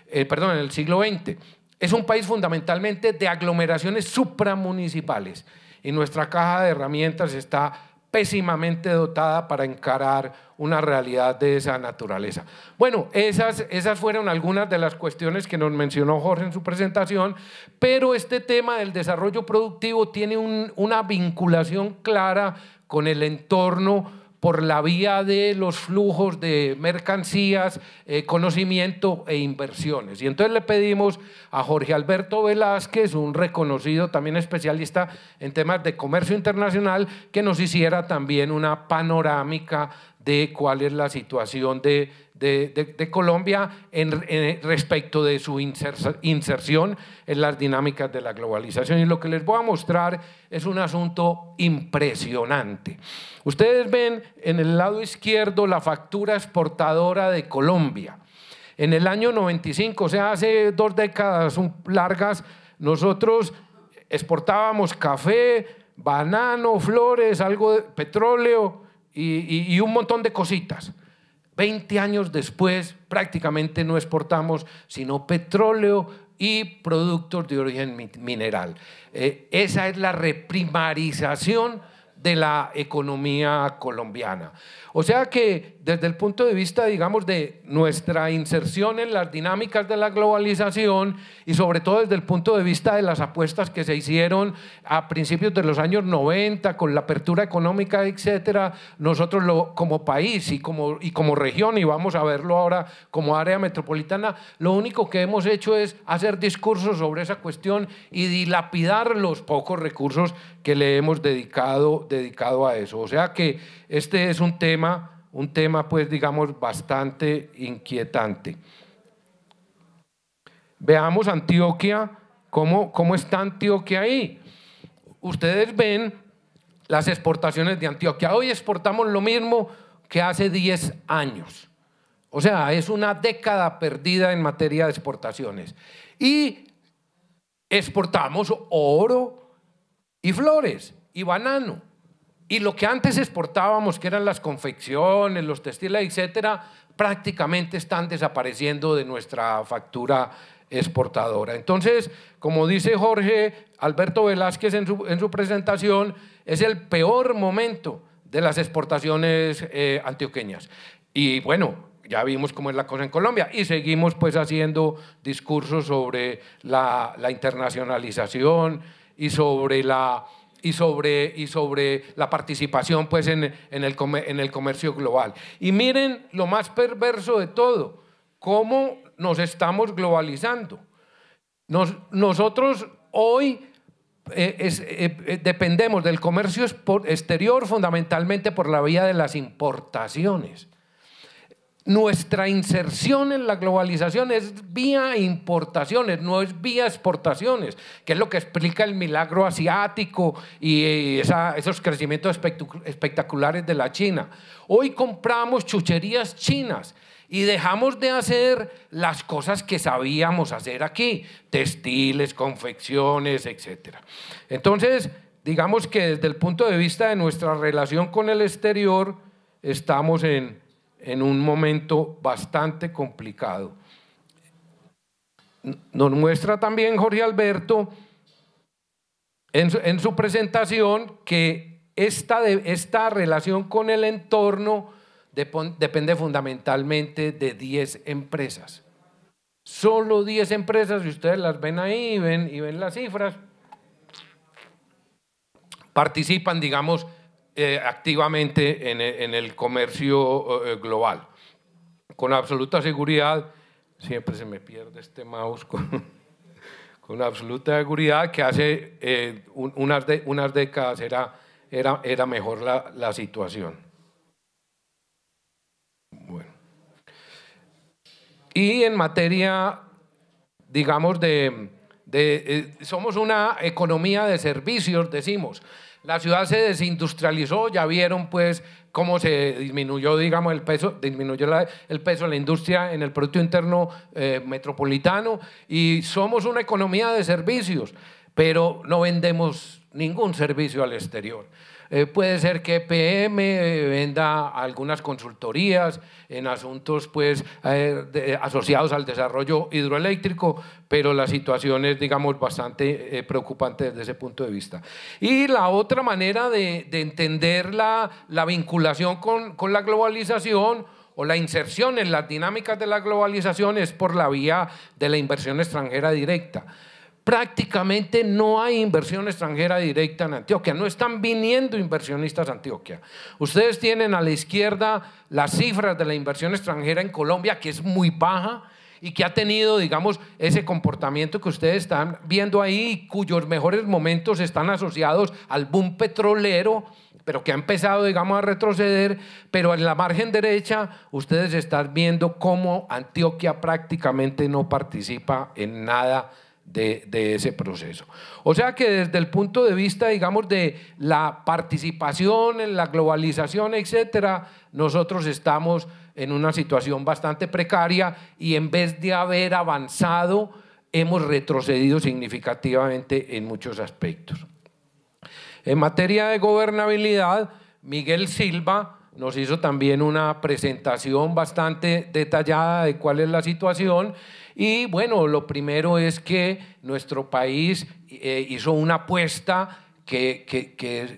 eh, perdón, en el siglo XX. Es un país fundamentalmente de aglomeraciones supramunicipales y nuestra caja de herramientas está pésimamente dotada para encarar una realidad de esa naturaleza. Bueno, esas, esas fueron algunas de las cuestiones que nos mencionó Jorge en su presentación, pero este tema del desarrollo productivo tiene una vinculación clara con el entorno por la vía de los flujos de mercancías, eh, conocimiento e inversiones. Y entonces le pedimos a Jorge Alberto Velázquez, un reconocido también especialista en temas de comercio internacional, que nos hiciera también una panorámica de cuál es la situación de de, Colombia en, respecto de su inserción en las dinámicas de la globalización. Y lo que les voy a mostrar es un asunto impresionante. Ustedes ven en el lado izquierdo la factura exportadora de Colombia. En el año 95, o sea, hace dos décadas largas, nosotros exportábamos café, banano, flores, algo de petróleo y un montón de cositas. Veinte años después prácticamente no exportamos sino petróleo y productos de origen mineral. Eh, esa es la reprimarización de la economía colombiana. O sea que desde el punto de vista, digamos, de nuestra inserción en las dinámicas de la globalización y sobre todo desde el punto de vista de las apuestas que se hicieron a principios de los años 90 con la apertura económica, etcétera, nosotros como país y como, y como región, y vamos a verlo ahora como área metropolitana, lo único que hemos hecho es hacer discursos sobre esa cuestión y dilapidar los pocos recursos que le hemos dedicado, dedicado a eso. O sea que este es un tema un tema pues digamos bastante inquietante. Veamos Antioquia, cómo, cómo está Antioquia ahí. Ustedes ven las exportaciones de Antioquia. Hoy exportamos lo mismo que hace 10 años. O sea, es una década perdida en materia de exportaciones. Y exportamos oro y flores y banano. Y lo que antes exportábamos, que eran las confecciones, los textiles, etcétera, prácticamente están desapareciendo de nuestra factura exportadora. Entonces, como dice Jorge Alberto Velázquez en su, presentación, es el peor momento de las exportaciones eh, antioqueñas. Y bueno, ya vimos cómo es la cosa en Colombia y seguimos pues haciendo discursos sobre la internacionalización y sobre la y sobre, y sobre la participación pues, en, el, comercio global. Y miren lo más perverso de todo, cómo nos estamos globalizando. nosotros hoy eh, eh, eh, dependemos del comercio exterior fundamentalmente por la vía de las importaciones nuestra inserción en la globalización es vía importaciones, no es vía exportaciones, que es lo que explica el milagro asiático y eh, esos crecimientos espectaculares de la China. Hoy compramos chucherías chinas y dejamos de hacer las cosas que sabíamos hacer aquí, textiles, confecciones, etc. Entonces, digamos que desde el punto de vista de nuestra relación con el exterior, estamos en en un momento bastante complicado. Nos muestra también Jorge Alberto en su, presentación que esta, esta, relación con el entorno depende fundamentalmente de 10 empresas. Solo 10 empresas, si ustedes las ven ahí ven, y ven las cifras, participan, digamos, eh, activamente e, en, el comercio eh, global. Con absoluta seguridad, siempre se me pierde este mouse, con, absoluta seguridad que hace eh, unas, décadas era, era, mejor la, situación. Y en materia, digamos, de somos una economía de servicios, decimos. La ciudad se desindustrializó, ya vieron pues cómo se disminuyó, digamos, el peso, disminuyó el peso de la industria en el Producto Interno eh, Metropolitano y somos una economía de servicios, pero no vendemos ningún servicio al exterior. Eh, puede ser que PM eh, venda algunas consultorías en asuntos pues, eh, asociados al desarrollo hidroeléctrico, pero la situación es, digamos, bastante preocupante desde ese punto de vista. Y la otra manera de, entender la, vinculación con la globalización o la inserción en las dinámicas de la globalización es por la vía de la inversión extranjera directa prácticamente no hay inversión extranjera directa en Antioquia, no están viniendo inversionistas a Antioquia. Ustedes tienen a la izquierda las cifras de la inversión extranjera en Colombia, que es muy baja y que ha tenido, digamos, ese comportamiento que ustedes están viendo ahí, cuyos mejores momentos están asociados al boom petrolero, pero que ha empezado, digamos, a retroceder, pero en la margen derecha ustedes están viendo cómo Antioquia prácticamente no participa en nada de, ese proceso. O sea que desde el punto de vista, digamos, de la participación en la globalización, etcétera, nosotros estamos en una situación bastante precaria y en vez de haber avanzado, hemos retrocedido significativamente en muchos aspectos. En materia de gobernabilidad, Miguel Silva nos hizo también una presentación bastante detallada de cuál es la situación y bueno, lo primero es que nuestro país eh, hizo una apuesta que,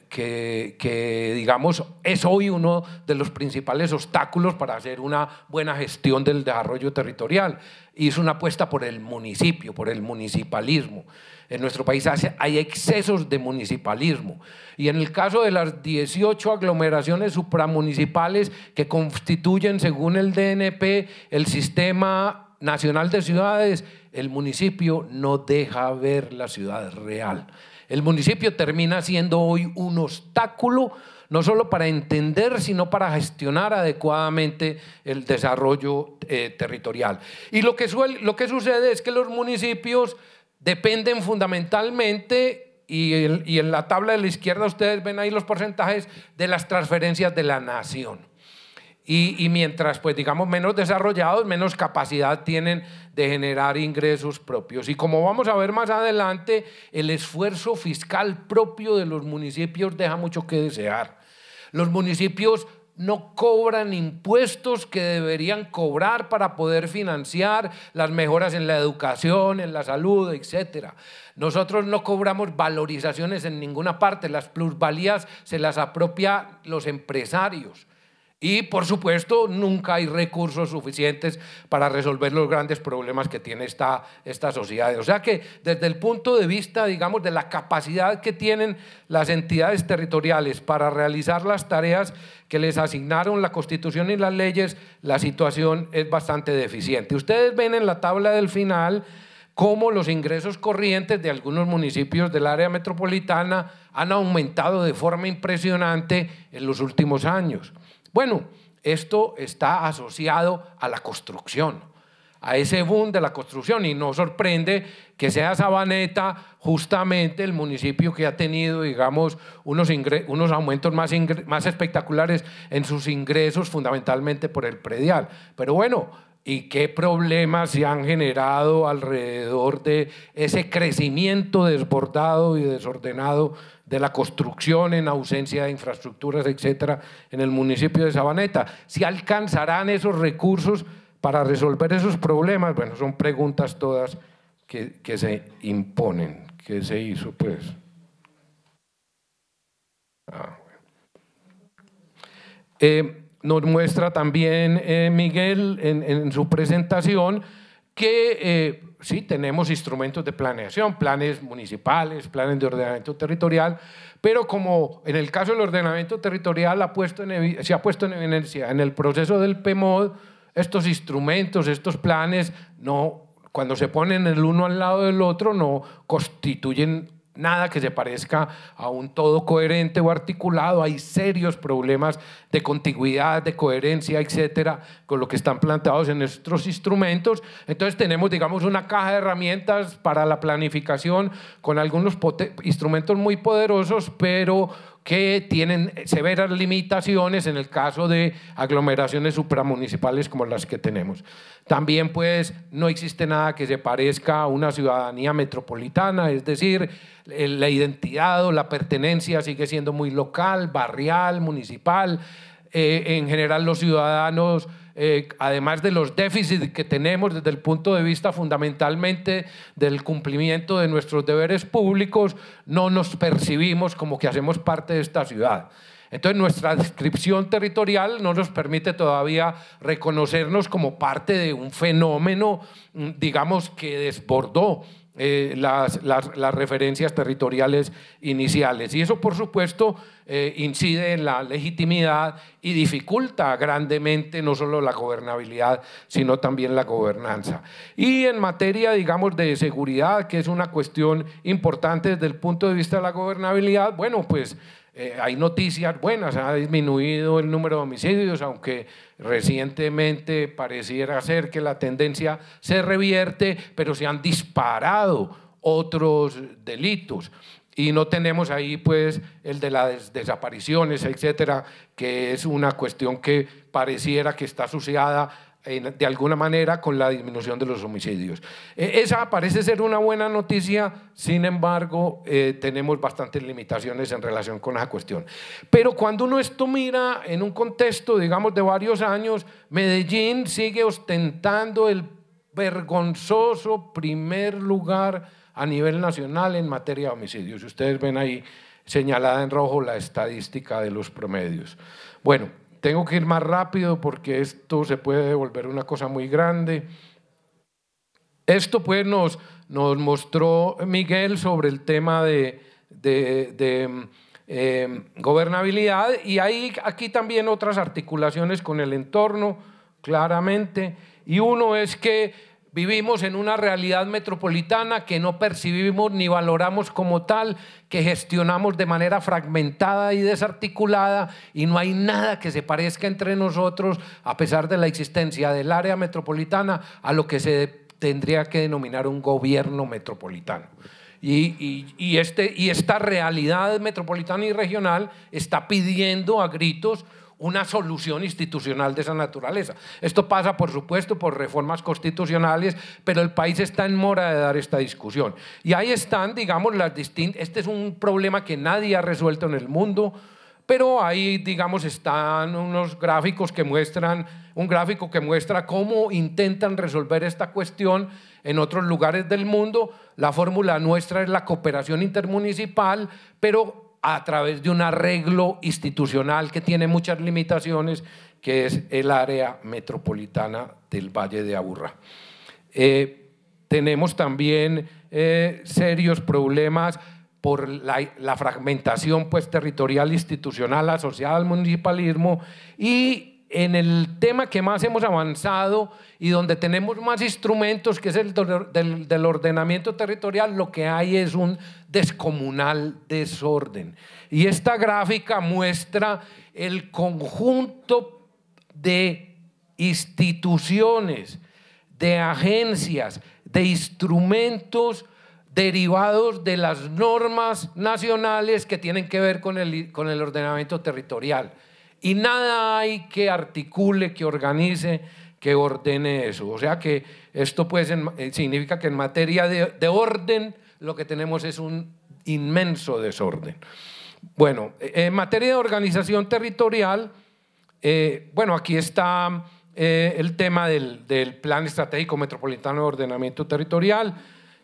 que, digamos, es hoy uno de los principales obstáculos para hacer una buena gestión del desarrollo territorial. Hizo una apuesta por el municipio, por el municipalismo. En nuestro país hay excesos de municipalismo. Y en el caso de las 18 aglomeraciones supramunicipales que constituyen, según el DNP, el sistema Nacional de Ciudades, el municipio no deja ver la ciudad real. El municipio termina siendo hoy un obstáculo, no solo para entender, sino para gestionar adecuadamente el desarrollo eh, territorial. Y lo que, lo que sucede es que los municipios dependen fundamentalmente y, en la tabla de la izquierda ustedes ven ahí los porcentajes de las transferencias de la nación. Y, mientras, pues digamos, menos desarrollados, menos capacidad tienen de generar ingresos propios. Y como vamos a ver más adelante, el esfuerzo fiscal propio de los municipios deja mucho que desear. Los municipios no cobran impuestos que deberían cobrar para poder financiar las mejoras en la educación, en la salud, etcétera. Nosotros no cobramos valorizaciones en ninguna parte, las plusvalías se las apropia los empresarios. Y por supuesto, nunca hay recursos suficientes para resolver los grandes problemas que tiene esta, esta sociedad. O sea que desde el punto de vista, digamos, de la capacidad que tienen las entidades territoriales para realizar las tareas que les asignaron la Constitución y las leyes, la situación es bastante deficiente. Ustedes ven en la tabla del final cómo los ingresos corrientes de algunos municipios del área metropolitana han aumentado de forma impresionante en los últimos años. Bueno, esto está asociado a la construcción, a ese boom de la construcción y no sorprende que sea Sabaneta justamente el municipio que ha tenido, digamos, unos, unos aumentos más, más espectaculares en sus ingresos fundamentalmente por el predial. Pero bueno, ¿y qué problemas se han generado alrededor de ese crecimiento desbordado y desordenado de la construcción en ausencia de infraestructuras, etcétera, en el municipio de Sabaneta. ¿Si alcanzarán esos recursos para resolver esos problemas? Bueno, son preguntas todas que, que se imponen, que se hizo pues. Ah, eh, nos muestra también eh, Miguel en, su presentación que eh, sí tenemos instrumentos de planeación, planes municipales, planes de ordenamiento territorial, pero como en el caso del ordenamiento territorial ha puesto en, se ha puesto en evidencia en el proceso del PMOD, estos instrumentos, estos planes, no, cuando se ponen el uno al lado del otro, no constituyen nada que se parezca a un todo coherente o articulado. Hay serios problemas de contigüidad, de coherencia, etcétera, con lo que están planteados en nuestros instrumentos. Entonces tenemos, digamos, una caja de herramientas para la planificación con algunos instrumentos muy poderosos, pero que tienen severas limitaciones en el caso de aglomeraciones supramunicipales como las que tenemos. También pues no existe nada que se parezca a una ciudadanía metropolitana, es decir, eh, la identidad o la pertenencia sigue siendo muy local, barrial, municipal. Eh, en general los ciudadanos eh, además de los déficits que tenemos desde el punto de vista fundamentalmente del cumplimiento de nuestros deberes públicos, no nos percibimos como que hacemos parte de esta ciudad. Entonces nuestra descripción territorial no nos permite todavía reconocernos como parte de un fenómeno, mm, digamos, que desbordó eh, las, las, referencias territoriales iniciales. Y eso, por supuesto, eh, incide en la legitimidad y dificulta grandemente no solo la gobernabilidad, sino también la gobernanza. Y en materia, digamos, de seguridad, que es una cuestión importante desde el punto de vista de la gobernabilidad, bueno, pues eh, hay noticias buenas, ha disminuido el número de homicidios, aunque recientemente pareciera ser que la tendencia se revierte, pero se han disparado otros delitos. Y no tenemos ahí pues el de las desapariciones, etcétera, que es una cuestión que pareciera que está asociada de alguna manera con la disminución de los homicidios. E, esa parece ser una buena noticia, sin embargo, eh, tenemos bastantes limitaciones en relación con esa cuestión. Pero cuando uno esto mira en un contexto, digamos, de varios años, Medellín sigue ostentando el vergonzoso primer lugar a nivel nacional en materia de homicidios. Ustedes ven ahí señalada en rojo la estadística de los promedios. Bueno, tengo que ir más rápido porque esto se puede volver una cosa muy grande. Esto pues nos, nos mostró Miguel sobre el tema de, em, gobernabilidad y hay aquí también otras articulaciones con el entorno, claramente. Y uno es que Vivimos en una realidad metropolitana que no percibimos ni valoramos como tal, que gestionamos de manera fragmentada y desarticulada y no hay nada que se parezca entre nosotros, a pesar de la existencia del área metropolitana, a lo que se tendría que denominar un gobierno metropolitano. Y, este, esta realidad metropolitana y regional está pidiendo a gritos una solución institucional de esa naturaleza. Esto pasa, por supuesto, por reformas constitucionales, pero el país está en mora de dar esta discusión. Y ahí están, digamos, las distintas... Este es un problema que nadie ha resuelto en el mundo, pero ahí, digamos, están unos gráficos que muestran, un gráfico que muestra cómo intentan resolver esta cuestión en otros lugares del mundo. La fórmula nuestra es la cooperación intermunicipal, pero a través de un arreglo institucional que tiene muchas limitaciones, que es el área metropolitana del Valle de Aburrá. Eh, tenemos también eh, serios problemas por la, fragmentación pues, territorial institucional asociada al municipalismo y en el tema que más hemos avanzado y donde tenemos más instrumentos, que es el del, ordenamiento territorial, lo que hay es un descomunal desorden. Y esta gráfica muestra el conjunto de instituciones, de agencias, de instrumentos derivados de las normas nacionales que tienen que ver con el ordenamiento territorial. Y nada hay que articule, que organice, que ordene eso. O sea que esto pues eh, significa que en materia de, orden lo que tenemos es un inmenso desorden. Bueno, eh, en materia de organización territorial, eh, bueno, aquí está el tema del Plan Estratégico Metropolitano de Ordenamiento Territorial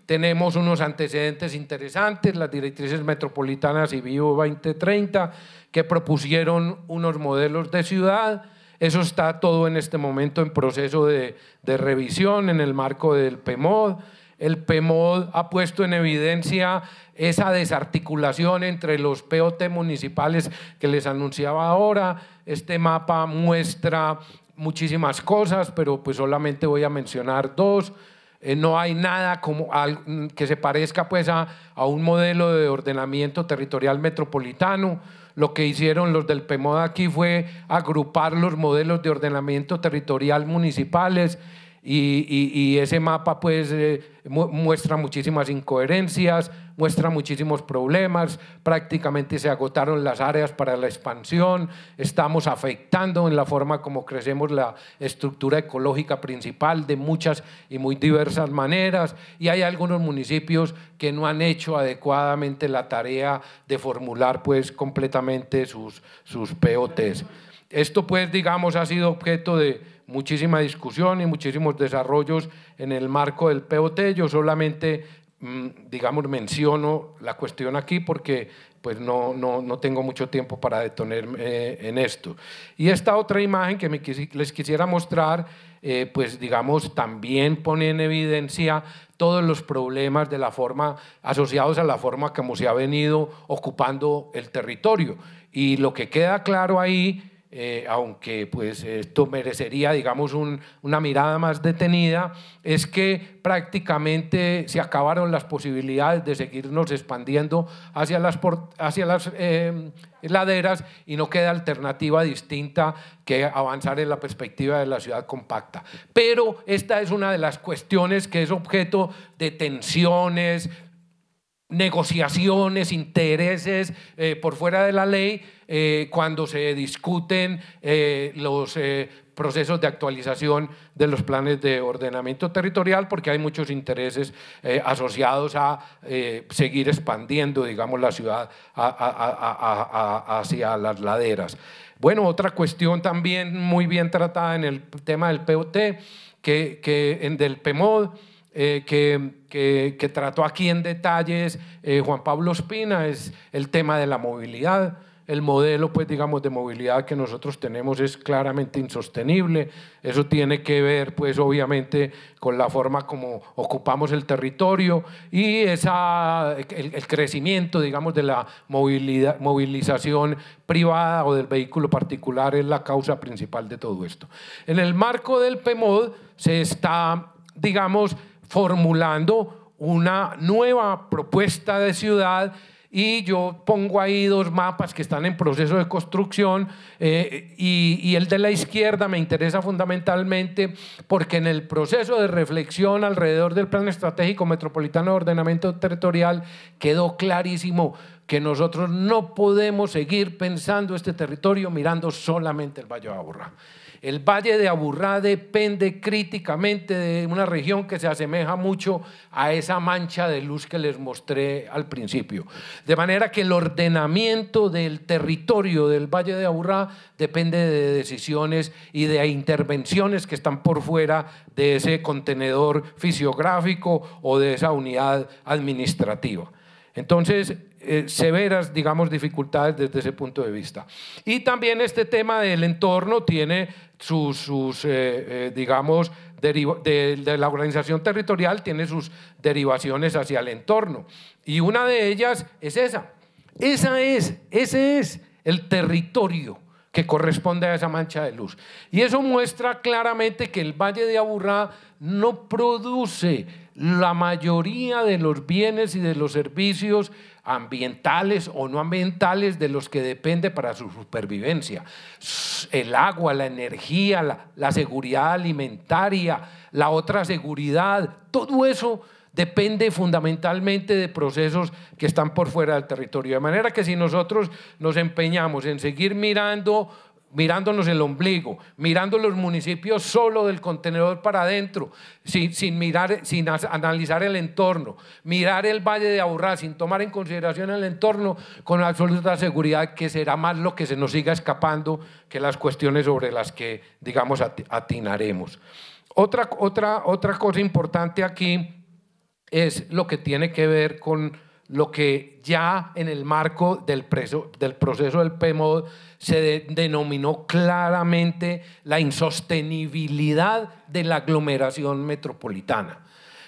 tenemos unos antecedentes interesantes, las directrices metropolitanas y Vivo 2030, que propusieron unos modelos de ciudad. Eso está todo en este momento en proceso de, revisión en el marco del PEMOD. El PEMOD ha puesto en evidencia esa desarticulación entre los POT municipales que les anunciaba ahora. Este mapa muestra muchísimas cosas, pero pues solamente voy a mencionar dos. Eh, no hay nada como que se parezca pues a, un modelo de ordenamiento territorial metropolitano. Lo que hicieron los del PEMOD aquí fue agrupar los modelos de ordenamiento territorial municipales y, ese mapa pues eh, muestra muchísimas incoherencias, muestra muchísimos problemas, prácticamente se agotaron las áreas para la expansión, estamos afectando en la forma como crecemos la estructura ecológica principal de muchas y muy diversas maneras y hay algunos municipios que no han hecho adecuadamente la tarea de formular pues completamente sus, sus POTs. Esto pues digamos ha sido objeto de muchísima discusión y muchísimos desarrollos en el marco del POT. Yo solamente Mm, digamos, menciono la cuestión aquí porque pues no, no, tengo mucho tiempo para detenerme eh, en esto. Y esta otra imagen que les quisiera mostrar, eh, pues digamos, también pone en evidencia todos los problemas de la forma, asociados a la forma como se ha venido ocupando el territorio. Y lo que queda claro ahí eh, aunque pues esto merecería, digamos, una mirada más detenida, es que prácticamente se acabaron las posibilidades de seguirnos expandiendo hacia las, hacia las eh, laderas y no queda alternativa distinta que avanzar en la perspectiva de la ciudad compacta. Pero esta es una de las cuestiones que es objeto de tensiones, negociaciones, intereses eh, por fuera de la ley eh, cuando se discuten eh, los procesos de actualización de los planes de ordenamiento territorial porque hay muchos intereses asociados a seguir expandiendo, digamos, la ciudad hacia las laderas. Bueno, otra cuestión también muy bien tratada en el tema del POT, que, que en del PEMOD, eh, que, trató aquí en detalles eh, Juan Pablo Espina es el tema de la movilidad. El modelo, pues digamos, de movilidad que nosotros tenemos es claramente insostenible. Eso tiene que ver, pues obviamente, con la forma como ocupamos el territorio y esa, el, crecimiento, digamos, de la movilidad, movilización privada o del vehículo particular es la causa principal de todo esto. En el marco del PEMOD se está, digamos, formulando una nueva propuesta de ciudad y yo pongo ahí dos mapas que están en proceso de construcción eh, y, el de la izquierda me interesa fundamentalmente porque en el proceso de reflexión alrededor del Plan Estratégico Metropolitano de Ordenamiento Territorial quedó clarísimo que nosotros no podemos seguir pensando este territorio mirando solamente el Valle de Aburrá. El valle de Aburrá depende críticamente de una región que se asemeja mucho a esa mancha de luz que les mostré al principio. De manera que el ordenamiento del territorio del valle de Aburrá depende de decisiones y de intervenciones que están por fuera de ese contenedor fisiográfico o de esa unidad administrativa. Entonces, eh, severas, digamos, dificultades desde ese punto de vista. Y también este tema del entorno tiene sus, eh, eh, digamos, de, la organización territorial, tiene sus derivaciones hacia el entorno. Y una de ellas es esa. Esa es, ese es el territorio que corresponde a esa mancha de luz. Y eso muestra claramente que el Valle de Aburrá no produce la mayoría de los bienes y de los servicios ambientales o no ambientales de los que depende para su supervivencia. El agua, la energía, la, seguridad alimentaria, la otra seguridad, todo eso depende fundamentalmente de procesos que están por fuera del territorio. De manera que si nosotros nos empeñamos en seguir mirando mirándonos el ombligo, mirando los municipios solo del contenedor para adentro, sin, sin, mirar, sin analizar el entorno, mirar el Valle de Aburrá sin tomar en consideración el entorno, con absoluta seguridad que será más lo que se nos siga escapando que las cuestiones sobre las que, digamos, atinaremos. Otra, otra, otra cosa importante aquí es lo que tiene que ver con lo que ya en el marco del, proceso del PMO se denominó claramente la insostenibilidad de la aglomeración metropolitana.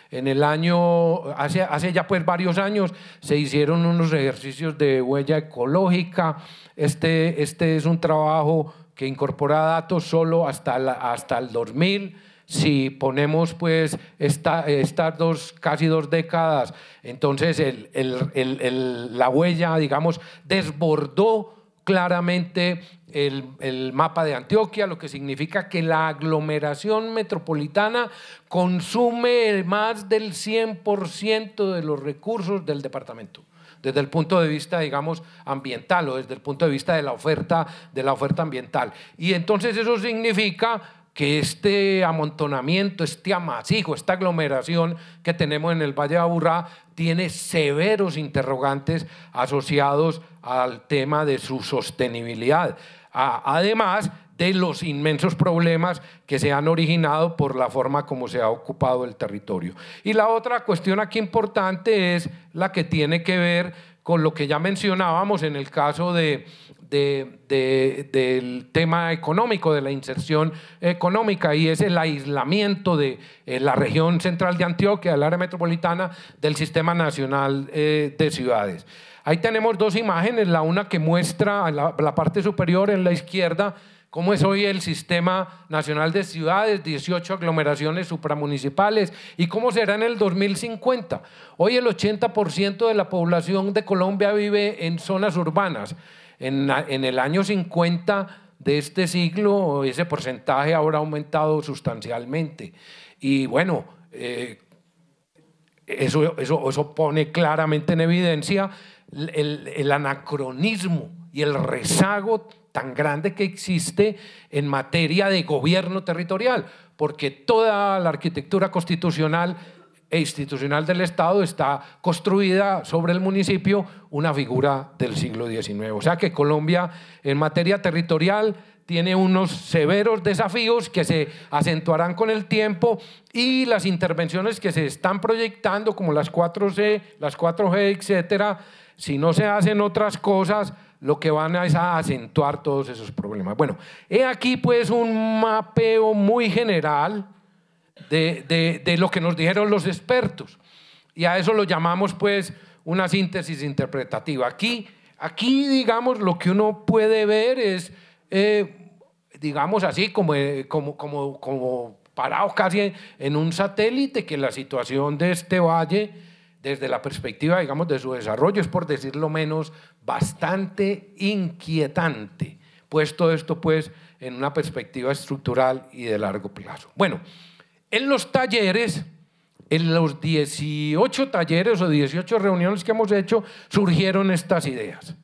En el año, hace, ya pues varios años, se hicieron unos ejercicios de huella ecológica. Este, este es un trabajo que incorpora datos solo hasta, hasta el 2000 si ponemos pues esta, estas dos, casi dos décadas, entonces la huella, digamos, desbordó claramente el, mapa de Antioquia, lo que significa que la aglomeración metropolitana consume más del 100% de los recursos del departamento desde el punto de vista, digamos, ambiental o desde el punto de vista de la oferta, de la oferta ambiental. Y entonces eso significa que este amontonamiento, este amasijo, esta aglomeración que tenemos en el Valle de Aburrá tiene severos interrogantes asociados al tema de su sostenibilidad, además de los inmensos problemas que se han originado por la forma como se ha ocupado el territorio. Y la otra cuestión aquí importante es la que tiene que ver con lo que ya mencionábamos en el caso de del tema económico, de la inserción económica, y es el aislamiento de eh, la región central de Antioquia, del área metropolitana, del Sistema Nacional eh, de Ciudades. Ahí tenemos dos imágenes, la una que muestra la, la parte superior en la izquierda, cómo es hoy el Sistema Nacional de Ciudades, 18 aglomeraciones supramunicipales y cómo será en el 2050. Hoy el 80% de la población de Colombia vive en zonas urbanas. En, el año 50 de este siglo ese porcentaje ahora ha aumentado sustancialmente. Y bueno, eh, eso, eso, pone claramente en evidencia el, el, anacronismo y el rezago tan grande que existe en materia de gobierno territorial, porque toda la arquitectura constitucional e institucional del Estado está construida sobre el municipio una figura del siglo XIX. O sea que Colombia en materia territorial tiene unos severos desafíos que se acentuarán con el tiempo y las intervenciones que se están proyectando, como las 4C, las 4G, etcétera, si no se hacen otras cosas, lo que van a es a acentuar todos esos problemas. Bueno, he aquí pues un mapeo muy general de, lo que nos dijeron los expertos. Y a eso lo llamamos pues una síntesis interpretativa. Aquí, aquí digamos, lo que uno puede ver es, eh, digamos así, como, eh, como, como, casi en, un satélite, que la situación de este valle, desde la perspectiva, digamos, de su desarrollo, es por decirlo menos, bastante inquietante, puesto esto pues en una perspectiva estructural y de largo plazo. Bueno, en los talleres, en los 18 talleres o 18 reuniones que hemos hecho, surgieron estas ideas.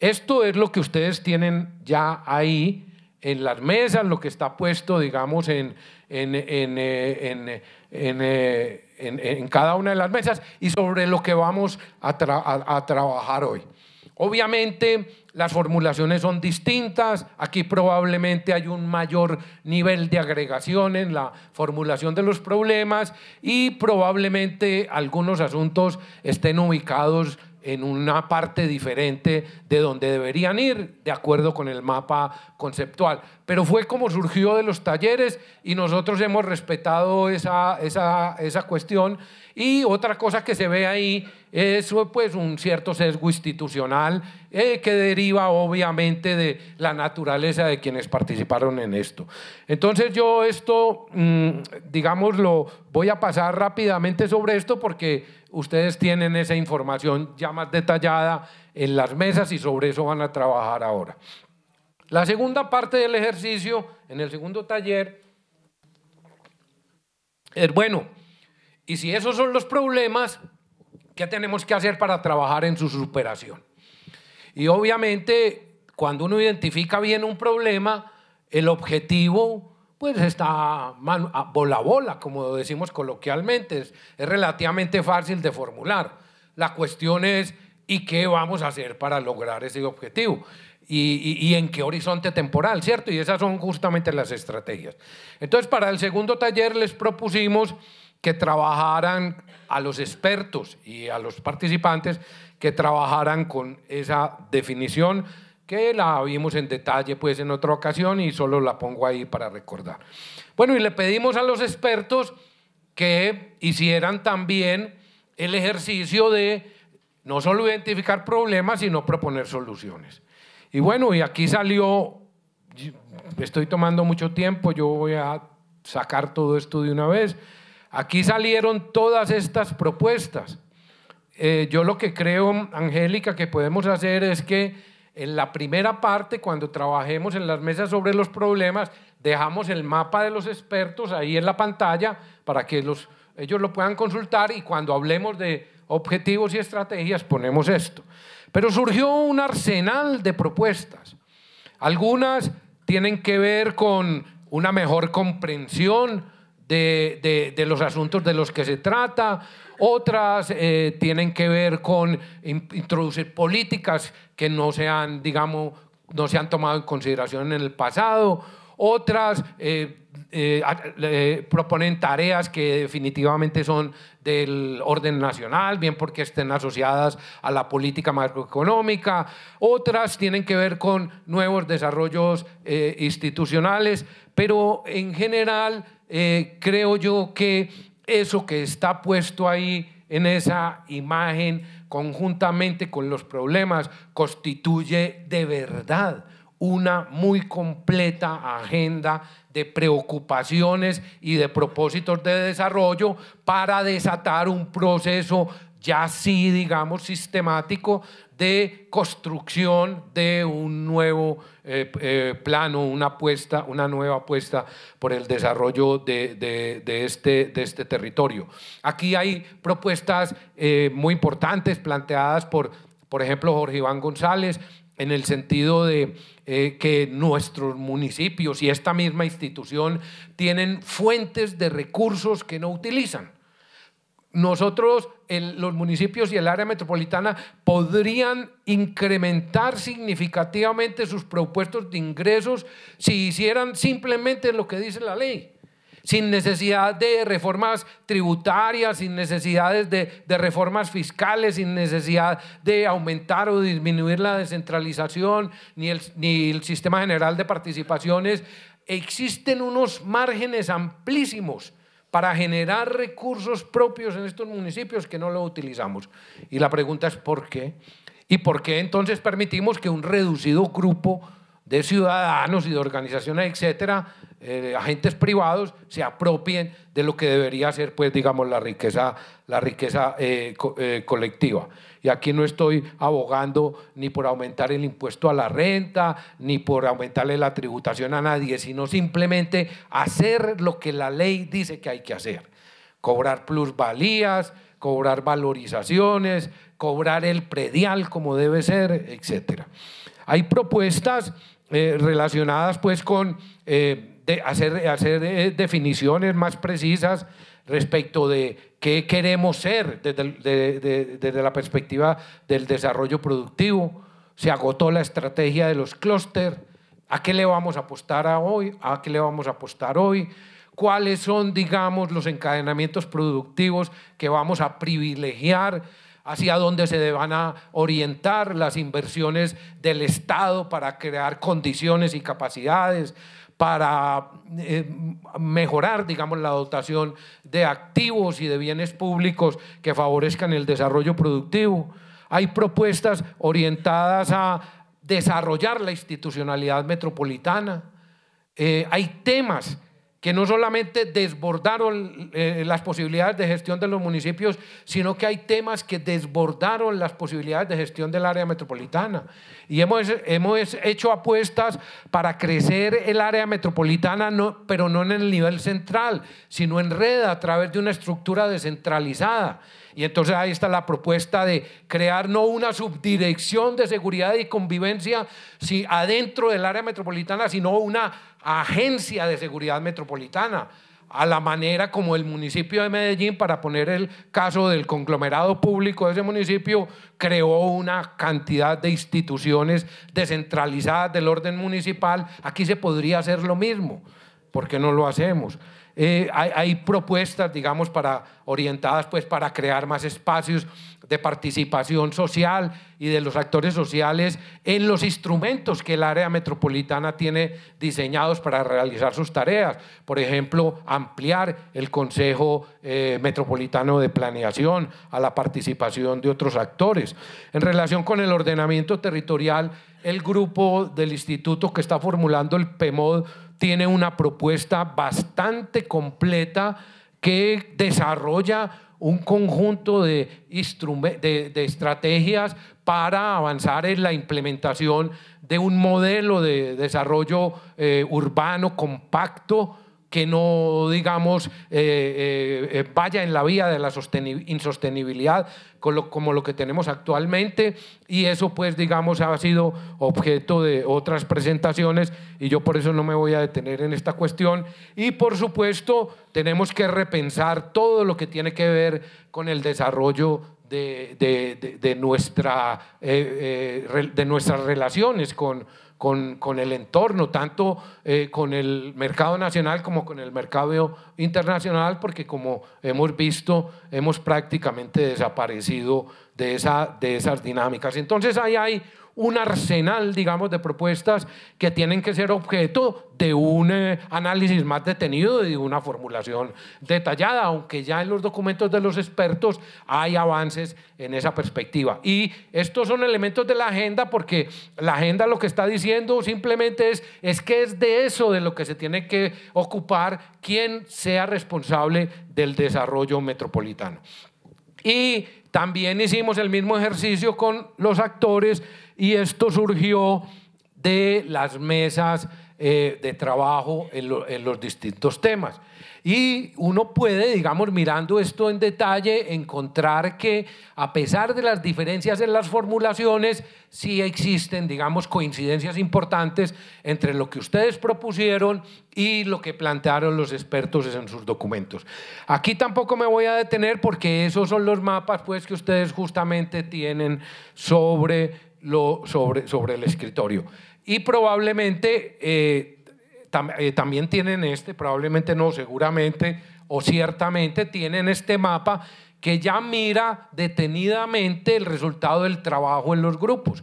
Esto es lo que ustedes tienen ya ahí en las mesas, lo que está puesto, digamos, en, en, en, eh, eh, cada una de las mesas y sobre lo que vamos a, trabajar hoy. Obviamente, las formulaciones son distintas, aquí probablemente hay un mayor nivel de agregación en la formulación de los problemas y probablemente algunos asuntos estén ubicados en una parte diferente de donde deberían ir, de acuerdo con el mapa conceptual. Pero fue como surgió de los talleres y nosotros hemos respetado esa, cuestión. Y otra cosa que se ve ahí eso es pues un cierto sesgo institucional eh, que deriva obviamente de la naturaleza de quienes participaron en esto. Entonces yo esto, mm, digamos, lo voy a pasar rápidamente sobre esto porque ustedes tienen esa información ya más detallada en las mesas y sobre eso van a trabajar ahora. La segunda parte del ejercicio, en el segundo taller, es bueno, y si esos son los problemas, ¿Qué tenemos que hacer para trabajar en su superación? Y obviamente, cuando uno identifica bien un problema, el objetivo pues está bola a bola, como decimos coloquialmente, es, relativamente fácil de formular. La cuestión es, ¿y qué vamos a hacer para lograr ese objetivo? Y, y, en qué horizonte temporal, ¿cierto? Y esas son justamente las estrategias. Entonces, para el segundo taller les propusimos que trabajaran a los expertos y a los participantes que trabajaran con esa definición que la vimos en detalle pues en otra ocasión y solo la pongo ahí para recordar. Bueno, y le pedimos a los expertos que hicieran también el ejercicio de no solo identificar problemas, sino proponer soluciones. Y bueno, y aquí salió, estoy tomando mucho tiempo, yo voy a sacar todo esto de una vez. Aquí salieron todas estas propuestas. Eh, yo lo que creo, Angélica, que podemos hacer es que en la primera parte, cuando trabajemos en las mesas sobre los problemas, dejamos el mapa de los expertos ahí en la pantalla para que ellos lo puedan consultar y cuando hablemos de objetivos y estrategias ponemos esto. Pero surgió un arsenal de propuestas. Algunas tienen que ver con una mejor comprensión de, los asuntos de los que se trata, otras eh, tienen que ver con introducir políticas que no se han, digamos, no se han tomado en consideración en el pasado, otras eh, eh, proponen tareas que definitivamente son del orden nacional, bien porque estén asociadas a la política macroeconómica, otras tienen que ver con nuevos desarrollos institucionales, pero en general eh, creo yo que eso que está puesto ahí en esa imagen, conjuntamente con los problemas, constituye de verdad una muy completa agenda de preocupaciones y de propósitos de desarrollo para desatar un proceso ya sí, digamos, sistemático de construcción de un nuevo eh, eh, plano, una apuesta, una nueva apuesta por el desarrollo de, este, de este territorio. Aquí hay propuestas eh, muy importantes planteadas por, por ejemplo, Jorge Iván González, en el sentido de que nuestros municipios y esta misma institución tienen fuentes de recursos que no utilizan nosotros, los municipios y el área metropolitana podrían incrementar significativamente sus propuestos de ingresos si hicieran simplemente lo que dice la ley, sin necesidad de reformas tributarias, sin necesidades de, reformas fiscales, sin necesidad de aumentar o disminuir la descentralización, ni el sistema general de participaciones. Existen unos márgenes amplísimos para generar recursos propios en estos municipios que no lo utilizamos. Y la pregunta es ¿por qué? ¿Y por qué entonces permitimos que un reducido grupo de ciudadanos y de organizaciones, etcétera, eh, agentes privados se apropien de lo que debería ser, pues, digamos, la riqueza, la riqueza eh, eh, colectiva. Y aquí no estoy abogando ni por aumentar el impuesto a la renta, ni por aumentarle la tributación a nadie, sino simplemente hacer lo que la ley dice que hay que hacer. Cobrar plusvalías, cobrar valorizaciones, cobrar el predial como debe ser, etcétera. Hay propuestas eh, relacionadas pues con eh, hacer, hacer eh, definiciones más precisas respecto de qué queremos ser desde, la perspectiva del desarrollo productivo. Se agotó la estrategia de los clústeres. ¿A qué le vamos a apostar hoy? ¿A qué le vamos a apostar hoy? ¿Cuáles son, digamos, los encadenamientos productivos que vamos a privilegiar? hacia dónde se van a orientar las inversiones del Estado para crear condiciones y capacidades para eh, mejorar, digamos, la dotación de activos y de bienes públicos que favorezcan el desarrollo productivo. Hay propuestas orientadas a desarrollar la institucionalidad metropolitana. Eh, hay temas que no solamente desbordaron eh, las posibilidades de gestión de los municipios, sino que hay temas que desbordaron las posibilidades de gestión del área metropolitana. Y hemos, hemos hecho apuestas para crecer el área metropolitana, no, pero no en el nivel central, sino en red a través de una estructura descentralizada. Y entonces ahí está la propuesta de crear no una subdirección de seguridad y convivencia si adentro del área metropolitana, sino una agencia de seguridad metropolitana a la manera como el municipio de Medellín, para poner el caso del conglomerado público de ese municipio, creó una cantidad de instituciones descentralizadas del orden municipal. Aquí se podría hacer lo mismo. ¿Por qué no lo hacemos? Eh, hay, propuestas, digamos, para, orientadas pues, para crear más espacios de participación social y de los actores sociales en los instrumentos que el área metropolitana tiene diseñados para realizar sus tareas. Por ejemplo, ampliar el Consejo eh, Metropolitano de Planeación a la participación de otros actores. En relación con el ordenamiento territorial, el grupo del instituto que está formulando el PEMOD tiene una propuesta bastante completa que desarrolla un conjunto de, de, estrategias para avanzar en la implementación de un modelo de desarrollo eh, urbano compacto que no, digamos, eh, eh, eh, vaya en la vía de la insostenibilidad como lo que tenemos actualmente y eso pues, digamos, ha sido objeto de otras presentaciones y yo por eso no me voy a detener en esta cuestión y por supuesto tenemos que repensar todo lo que tiene que ver con el desarrollo nuestra, de nuestras relaciones con con, el entorno, tanto eh, con el mercado nacional como con el mercado internacional, porque como hemos visto, hemos prácticamente desaparecido de, esa, de esas dinámicas. Entonces ahí hay un arsenal, digamos, de propuestas que tienen que ser objeto de un eh, análisis más detenido y de una formulación detallada, aunque ya en los documentos de los expertos hay avances en esa perspectiva. Y estos son elementos de la agenda porque la agenda lo que está diciendo simplemente es, es que es de eso de lo que se tiene que ocupar quien sea responsable del desarrollo metropolitano. Y también hicimos el mismo ejercicio con los actores y esto surgió de las mesas eh, de trabajo en, los distintos temas. Y uno puede, digamos, mirando esto en detalle, encontrar que a pesar de las diferencias en las formulaciones, sí existen, digamos, coincidencias importantes entre lo que ustedes propusieron y lo que plantearon los expertos en sus documentos. Aquí tampoco me voy a detener porque esos son los mapas pues, que ustedes justamente tienen sobre sobre, sobre el escritorio. Y probablemente eh, eh, también tienen este, probablemente no, seguramente o ciertamente tienen este mapa que ya mira detenidamente el resultado del trabajo en los grupos.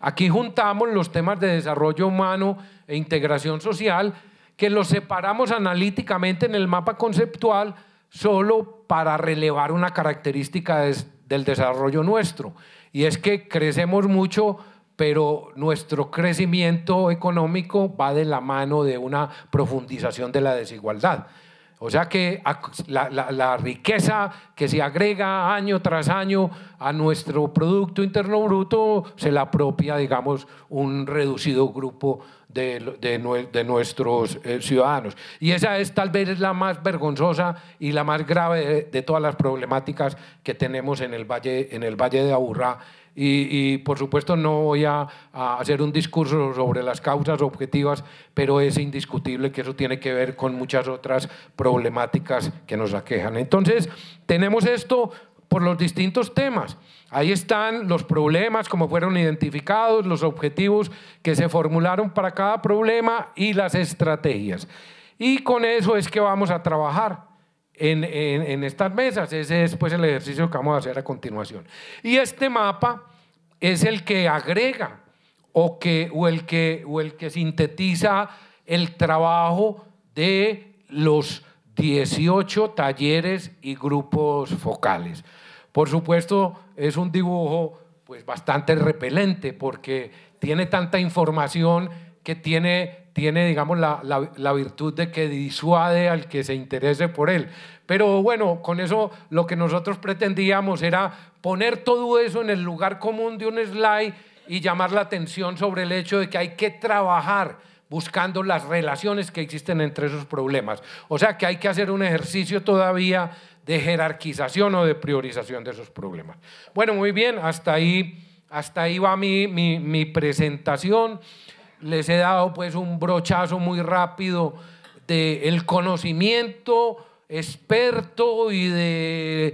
Aquí juntamos los temas de desarrollo humano e integración social, que los separamos analíticamente en el mapa conceptual solo para relevar una característica del desarrollo nuestro y es que crecemos mucho, pero nuestro crecimiento económico va de la mano de una profundización de la desigualdad. O sea que la, riqueza que se agrega año tras año a nuestro Producto Interno Bruto se la apropia, digamos, un reducido grupo de, nuestros eh, ciudadanos. Y esa es tal vez la más vergonzosa y la más grave de, todas las problemáticas que tenemos en el Valle, en el valle de Aburrá. Y, por supuesto no voy a, hacer un discurso sobre las causas objetivas, pero es indiscutible que eso tiene que ver con muchas otras problemáticas que nos aquejan. Entonces, tenemos esto, por los distintos temas. Ahí están los problemas, como fueron identificados, los objetivos que se formularon para cada problema y las estrategias. Y con eso es que vamos a trabajar. En, estas mesas. Ese es pues, el ejercicio que vamos a hacer a continuación. Y este mapa es el que agrega o, que, el, que, o el que sintetiza el trabajo de los 18 talleres y grupos focales. Por supuesto, es un dibujo pues bastante repelente porque tiene tanta información que tiene, tiene digamos, la, la, virtud de que disuade al que se interese por él. Pero bueno, con eso lo que nosotros pretendíamos era poner todo eso en el lugar común de un slide y llamar la atención sobre el hecho de que hay que trabajar buscando las relaciones que existen entre esos problemas. O sea que hay que hacer un ejercicio todavía de jerarquización o de priorización de esos problemas. Bueno, muy bien, hasta ahí, hasta ahí va mi, mi, presentación. Les he dado pues un brochazo muy rápido del el conocimiento experto y, de,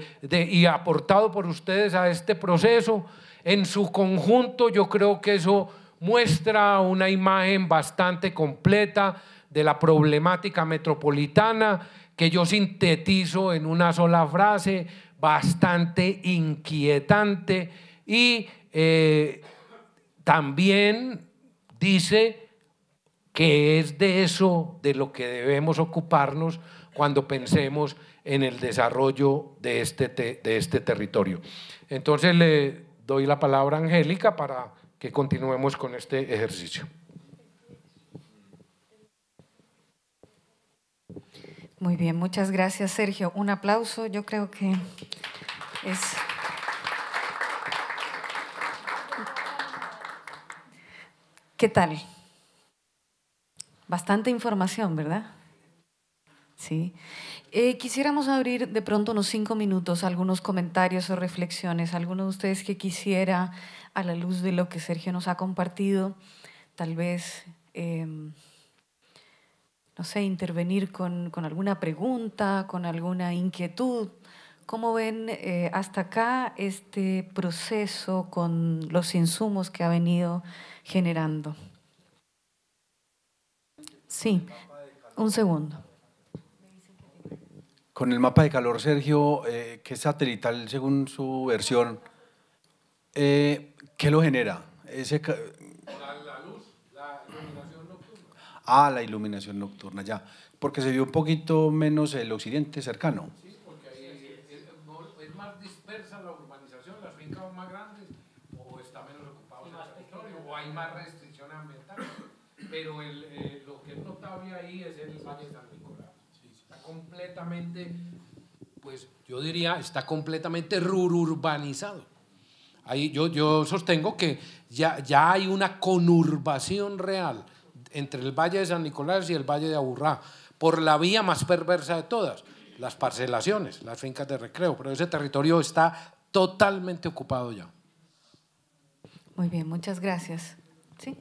y aportado por ustedes a este proceso. En su conjunto yo creo que eso muestra una imagen bastante completa de la problemática metropolitana que yo sintetizo en una sola frase, bastante inquietante y eh, también dice que es de eso de lo que debemos ocuparnos cuando pensemos en el desarrollo de este, de este territorio. Entonces le doy la palabra a Angélica para que continuemos con este ejercicio. Muy bien, muchas gracias Sergio. Un aplauso, yo creo que es... ¿Qué tal? Bastante información, ¿verdad? Sí. Eh, quisiéramos abrir de pronto unos cinco minutos algunos comentarios o reflexiones. Alguno de ustedes que quisiera, a la luz de lo que Sergio nos ha compartido, tal vez... Em, no sé, intervenir con, alguna pregunta, con alguna inquietud. ¿Cómo ven eh, hasta acá este proceso con los insumos que ha venido generando? Sí, un segundo. Con el mapa de calor, Sergio, eh, que es satelital según su versión, eh, ¿qué lo genera? a la iluminación nocturna, ya. Porque se vio un poquito menos el occidente cercano. Sí, porque ahí es, más dispersa la urbanización, las fincas son más grandes, o está menos ocupado el territorio, o hay más restricciones ambientales. Pero el, eh, lo que es notable ahí es el Valle de San Nicolás. Está completamente, pues yo diría, está completamente rururbanizado. Ahí yo, yo sostengo que ya, ya hay una conurbación real entre el Valle de San Nicolás y el Valle de Aburrá, por la vía más perversa de todas, las parcelaciones, las fincas de recreo, pero ese territorio está totalmente ocupado ya. Muy bien, muchas gracias. ¿Sí?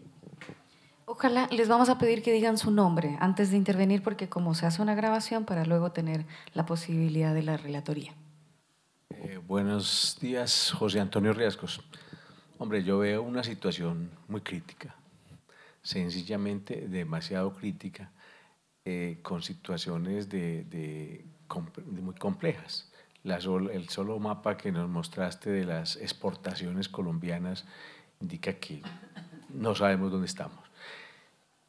Ojalá les vamos a pedir que digan su nombre antes de intervenir porque como se hace una grabación para luego tener la posibilidad de la relatoría. Eh, buenos días, José Antonio Riascos. Hombre, yo veo una situación muy crítica sencillamente demasiado crítica eh, con situaciones de, muy complejas. el solo mapa que nos mostraste de las exportaciones colombianas indica que no sabemos dónde estamos.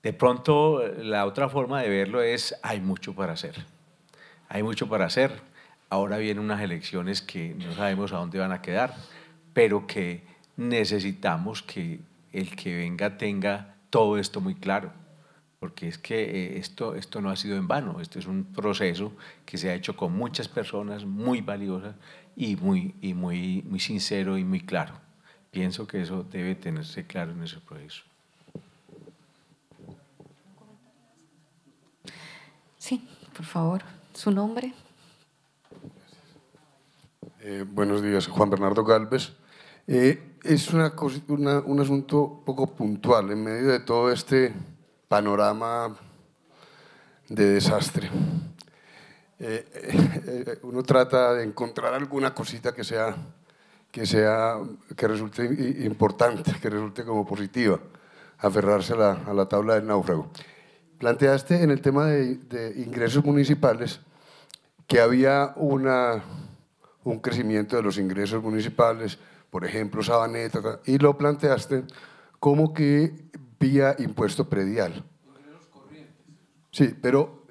De pronto, la otra forma de verlo es, hay mucho para hacer. Hay mucho para hacer. Ahora vienen unas elecciones que no sabemos a dónde van a quedar, pero que necesitamos que el que venga tenga todo esto muy claro, porque es que eh, esto, esto no ha sido en vano, esto es un proceso que se ha hecho con muchas personas muy valiosas y muy, muy, muy sincero y muy claro. Pienso que eso debe tenerse claro en ese proceso. Sí, por favor, su nombre. Eh, buenos días, Juan Bernardo Galvez. Eh, es una, un asunto poco puntual en medio de todo este panorama de desastre. Eh, eh, uno trata de encontrar alguna cosita que sea que resulte importante, que resulte como positiva, aferrarse a la, tabla del náufrago. Planteaste en el tema de, ingresos municipales que había una, un crecimiento de los ingresos municipales, por ejemplo, Sabaneta, y lo planteaste como que vía impuesto predial. Sí, pero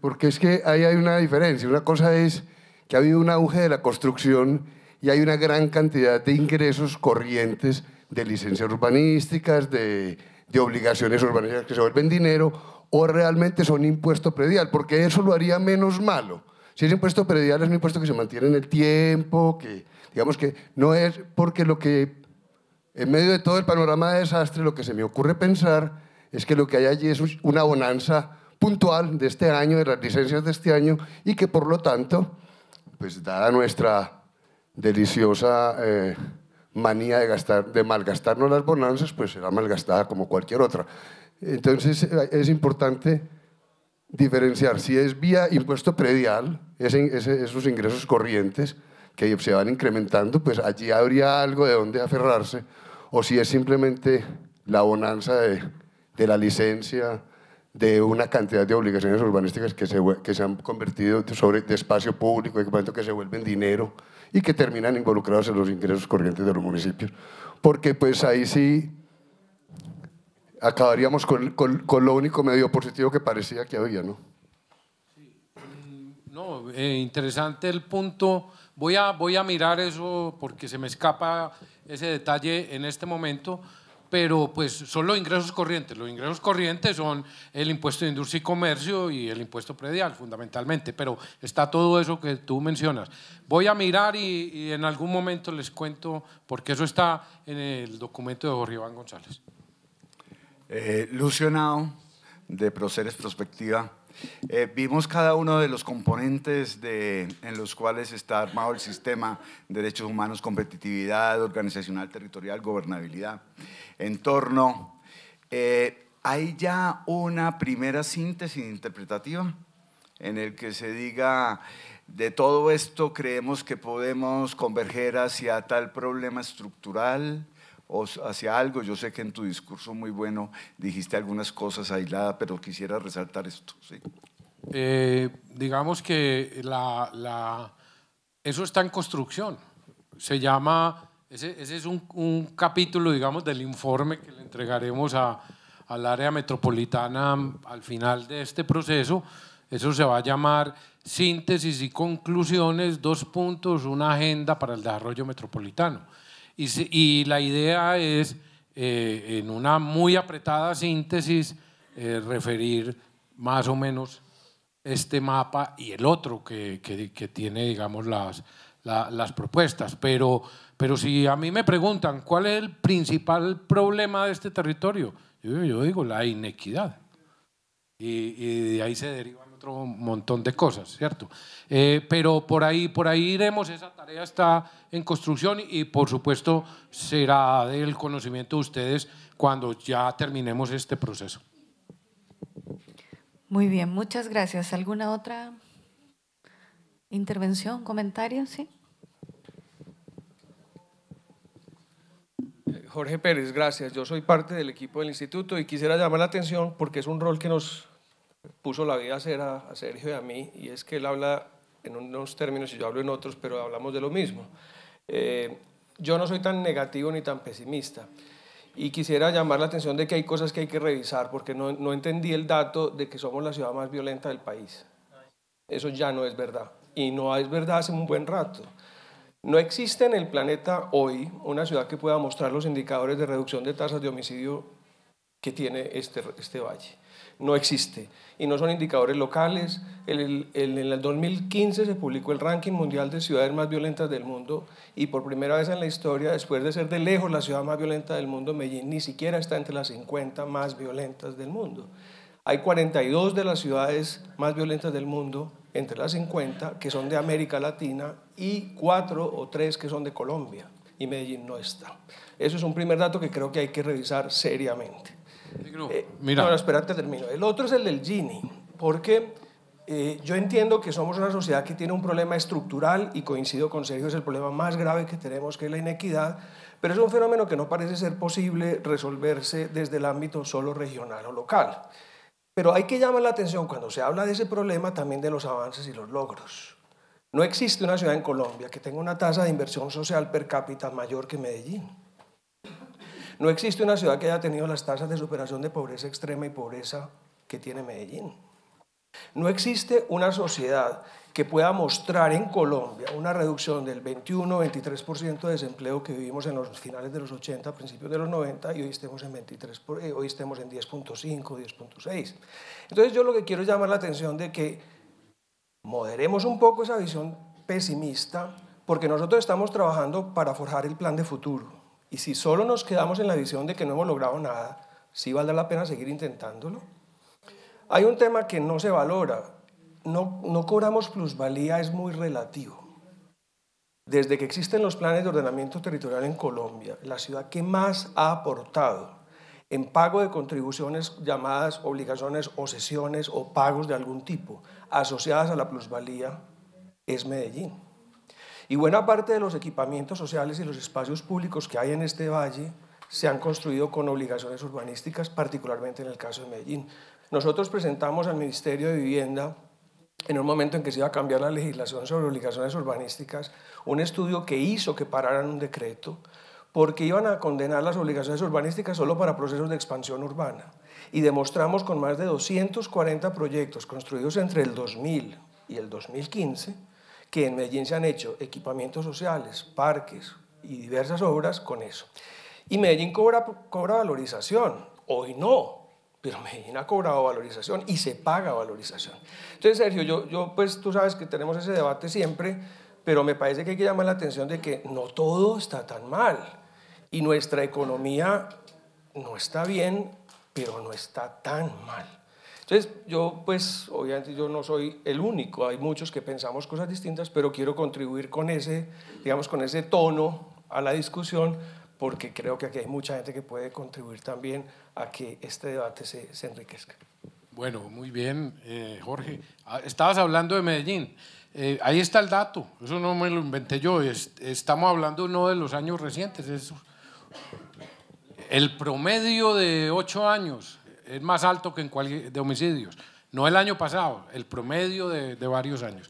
porque es que ahí hay una diferencia. Una cosa es que ha habido un auge de la construcción y hay una gran cantidad de ingresos corrientes de licencias urbanísticas, de, de obligaciones urbanísticas que se vuelven dinero, o realmente son impuesto predial, porque eso lo haría menos malo. Si es impuesto predial, es un impuesto que se mantiene en el tiempo, que, Digamos que no es porque lo que, en medio de todo el panorama de desastre, lo que se me ocurre pensar es que lo que hay allí es una bonanza puntual de este año, de las licencias de este año, y que por lo tanto, pues dada nuestra deliciosa eh, manía de, gastar, de malgastarnos las bonanzas, pues será malgastada como cualquier otra. Entonces eh, es importante diferenciar si es vía impuesto predial, esos ingresos corrientes, que se van incrementando, pues allí habría algo de dónde aferrarse, o si es simplemente la bonanza de, de la licencia, de una cantidad de obligaciones urbanísticas que se, que se han convertido sobre, de espacio público, que se vuelven dinero y que terminan involucrados en los ingresos corrientes de los municipios. Porque pues ahí sí acabaríamos con, con, lo único medio positivo que parecía que había, ¿no? Sí. Mm, no, eh, interesante el punto Voy a, voy a mirar eso porque se me escapa ese detalle en este momento, pero pues son los ingresos corrientes. Los ingresos corrientes son el impuesto de industria y comercio y el impuesto predial, fundamentalmente, pero está todo eso que tú mencionas. Voy a mirar y, en algún momento les cuento, porque eso está en el documento de Jorge Iván González. Eh, de Proceres Prospectiva. Eh, vimos cada uno de los componentes en los cuales está armado el sistema, derechos humanos, competitividad organizacional, territorial, gobernabilidad, entorno. Eh, hay ya una primera síntesis interpretativa en el que se diga, de todo esto creemos que podemos converger hacia tal problema estructural, o hacia algo. Yo sé que en tu discurso muy bueno dijiste algunas cosas aisladas, pero quisiera resaltar esto. ¿sí? Eh, digamos que eso está en construcción. Se llama, ese, es un, capítulo, digamos, del informe que le entregaremos al área metropolitana al final de este proceso. Eso se va a llamar síntesis y conclusiones, dos puntos, una agenda para el desarrollo metropolitano. Y, la idea es, eh, en una muy apretada síntesis, eh, referir más o menos este mapa y el otro que, tiene, digamos, las, las propuestas. Pero, pero si a mí me preguntan cuál es el principal problema de este territorio, yo, digo la inequidad. y de ahí se deriva otro montón de cosas, ¿cierto? Eh, pero por ahí, por ahí iremos, esa tarea está en construcción y por supuesto será del conocimiento de ustedes cuando ya terminemos este proceso. Muy bien, muchas gracias. ¿Alguna otra intervención, comentario? Sí. Jorge Pérez, gracias. Yo soy parte del equipo del instituto y quisiera llamar la atención porque es un rol que nos puso la vida a, ser a, Sergio y a mí, y es que él habla en unos términos y yo hablo en otros, pero hablamos de lo mismo. Eh, yo no soy tan negativo ni tan pesimista. Y quisiera llamar la atención de que hay cosas que hay que revisar, porque no, no, entendí el dato de que somos la ciudad más violenta del país. Eso ya no es verdad. Y no es verdad hace un buen rato. No existe en el planeta hoy una ciudad que pueda mostrar los indicadores de reducción de tasas de homicidio que tiene este, este valle no existe. Y no son indicadores locales. en el, 2015 se publicó el ranking mundial de ciudades más violentas del mundo y por primera vez en la historia, después de ser de lejos la ciudad más violenta del mundo, Medellín ni siquiera está entre las 50 más violentas del mundo. Hay 42 de las ciudades más violentas del mundo, entre las 50, que son de América Latina y 4 o 3 que son de Colombia. Y Medellín no está. Eso es un primer dato que creo que hay que revisar seriamente. Eh, mira. termino. El otro es el del Gini, porque eh, yo entiendo que somos una sociedad que tiene un problema estructural y coincido con Sergio, es el problema más grave que tenemos, que es la inequidad, pero es un fenómeno que no parece ser posible resolverse desde el ámbito solo regional o local. Pero hay que llamar la atención cuando se habla de ese problema también de los avances y los logros. No existe una ciudad en Colombia que tenga una tasa de inversión social per cápita mayor que Medellín. No existe una ciudad que haya tenido las tasas de superación de pobreza extrema y pobreza que tiene Medellín. No existe una sociedad que pueda mostrar en Colombia una reducción del 21-23% de desempleo que vivimos en los finales de los 80, principios de los 90 y hoy estemos en 23, eh, hoy estemos en 10.5, 10.6. Entonces yo lo que quiero es llamar la atención de que moderemos un poco esa visión pesimista porque nosotros estamos trabajando para forjar el plan de futuro. Y si solo nos quedamos en la visión de que no hemos logrado nada, sí valdrá la pena seguir intentándolo. Hay un tema que no se valora. No, no cobramos plusvalía, es muy relativo. Desde que existen los planes de ordenamiento territorial en Colombia, la ciudad que más ha aportado en pago de contribuciones llamadas obligaciones o sesiones o pagos de algún tipo asociadas a la plusvalía es Medellín. Y buena parte de los equipamientos sociales y los espacios públicos que hay en este valle se han construido con obligaciones urbanísticas, particularmente en el caso de Medellín. Nosotros presentamos al Ministerio de Vivienda en un momento en que se iba a cambiar la legislación sobre obligaciones urbanísticas, un estudio que hizo que pararan un decreto porque iban a condenar las obligaciones urbanísticas solo para procesos de expansión urbana. Y demostramos con más de 240 proyectos construidos entre el 2000 y el 2015 que en Medellín se han hecho equipamientos sociales, parques y diversas obras con eso. Y Medellín cobra, cobra valorización, hoy no, pero Medellín ha cobrado valorización y se paga valorización. Entonces, Sergio, yo, yo pues tú sabes que tenemos ese debate siempre, pero me parece que hay que llamar la atención de que no todo está tan mal y nuestra economía no está bien, pero no está tan mal. Entonces, yo pues obviamente yo no soy el único, hay muchos que pensamos cosas distintas, pero quiero contribuir con ese, digamos, con ese tono a la discusión, porque creo que aquí hay mucha gente que puede contribuir también a que este debate se, enriquezca. Bueno, muy bien, eh, Jorge. Ah, estabas hablando de Medellín. Eh, ahí está el dato, eso no me lo inventé yo, estamos hablando uno de los años recientes, es el promedio de ocho años es más alto que en cualquier de homicidios. No el año pasado, el promedio de, varios años.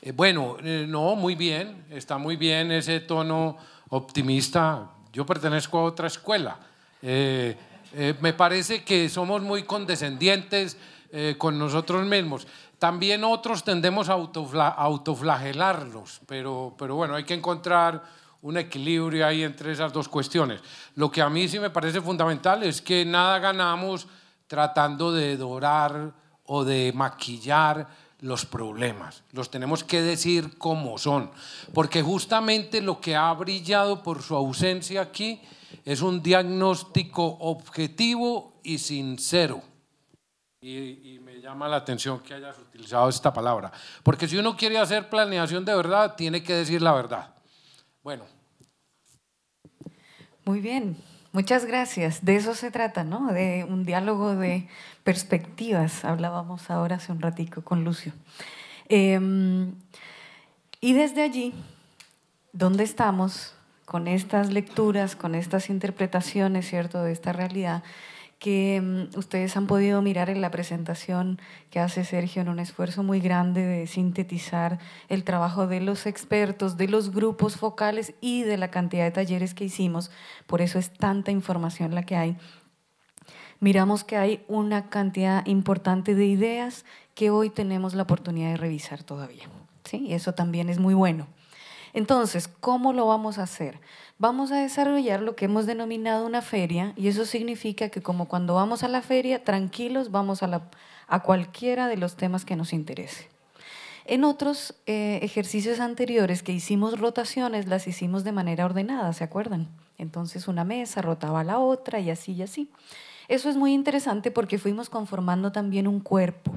Eh, bueno, eh, no, muy bien, está muy bien ese tono optimista. Yo pertenezco a otra escuela. Eh, me parece que somos muy condescendientes con nosotros mismos. También otros tendemos a autoflagelarlos, pero, pero bueno, hay que encontrar un equilibrio ahí entre esas dos cuestiones. Lo que a mí sí me parece fundamental es que nada ganamos tratando de dorar o de maquillar los problemas. Los tenemos que decir como son. Porque justamente lo que ha brillado por su ausencia aquí es un diagnóstico objetivo y sincero. Y, me llama la atención que hayas utilizado esta palabra. Porque si uno quiere hacer planeación de verdad, tiene que decir la verdad. Bueno. Muy bien. Muchas gracias. De eso se trata, ¿no? De un diálogo de perspectivas. Hablábamos ahora hace un ratico con Lucio. Em, y desde allí, ¿dónde estamos con estas lecturas, con estas interpretaciones, ¿cierto?, de esta realidad, que mm, ustedes han podido mirar en la presentación que hace Sergio en un esfuerzo muy grande de sintetizar el trabajo de los expertos, de los grupos focales y de la cantidad de talleres que hicimos. Por eso es tanta información la que hay. Miramos que hay una cantidad importante de ideas que hoy tenemos la oportunidad de revisar todavía. ¿sí? Y eso también es muy bueno. Entonces, ¿cómo lo vamos a hacer? vamos a desarrollar lo que hemos denominado una feria y eso significa que como cuando vamos a la feria, tranquilos, vamos a, la, a cualquiera de los temas que nos interese. En otros eh, ejercicios anteriores que hicimos rotaciones, las hicimos de manera ordenada, ¿se acuerdan? Entonces una mesa rotaba a la otra y así y así. Eso es muy interesante porque fuimos conformando también un cuerpo.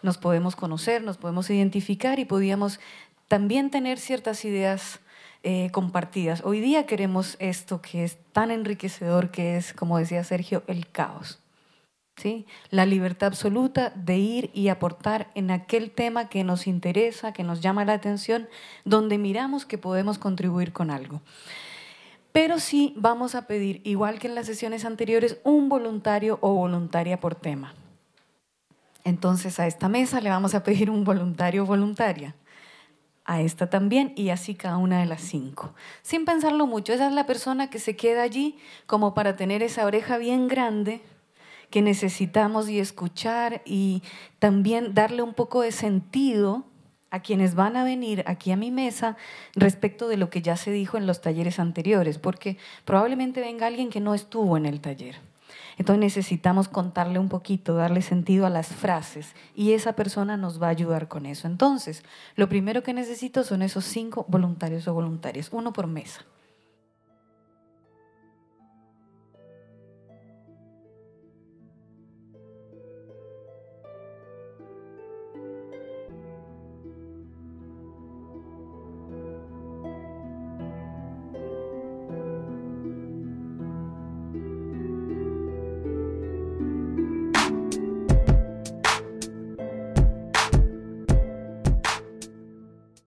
Nos podemos conocer, nos podemos identificar y podíamos también tener ciertas ideas eh, compartidas. Hoy día queremos esto que es tan enriquecedor, que es, como decía Sergio, el caos. ¿Sí? La libertad absoluta de ir y aportar en aquel tema que nos interesa, que nos llama la atención, donde miramos que podemos contribuir con algo. Pero sí vamos a pedir, igual que en las sesiones anteriores, un voluntario o voluntaria por tema. Entonces a esta mesa le vamos a pedir un voluntario o voluntaria a esta también y así cada una de las cinco. Sin pensarlo mucho, esa es la persona que se queda allí como para tener esa oreja bien grande que necesitamos y escuchar y también darle un poco de sentido a quienes van a venir aquí a mi mesa respecto de lo que ya se dijo en los talleres anteriores, porque probablemente venga alguien que no estuvo en el taller. Entonces necesitamos contarle un poquito, darle sentido a las frases y esa persona nos va a ayudar con eso. Entonces, lo primero que necesito son esos cinco voluntarios o voluntarias, uno por mesa.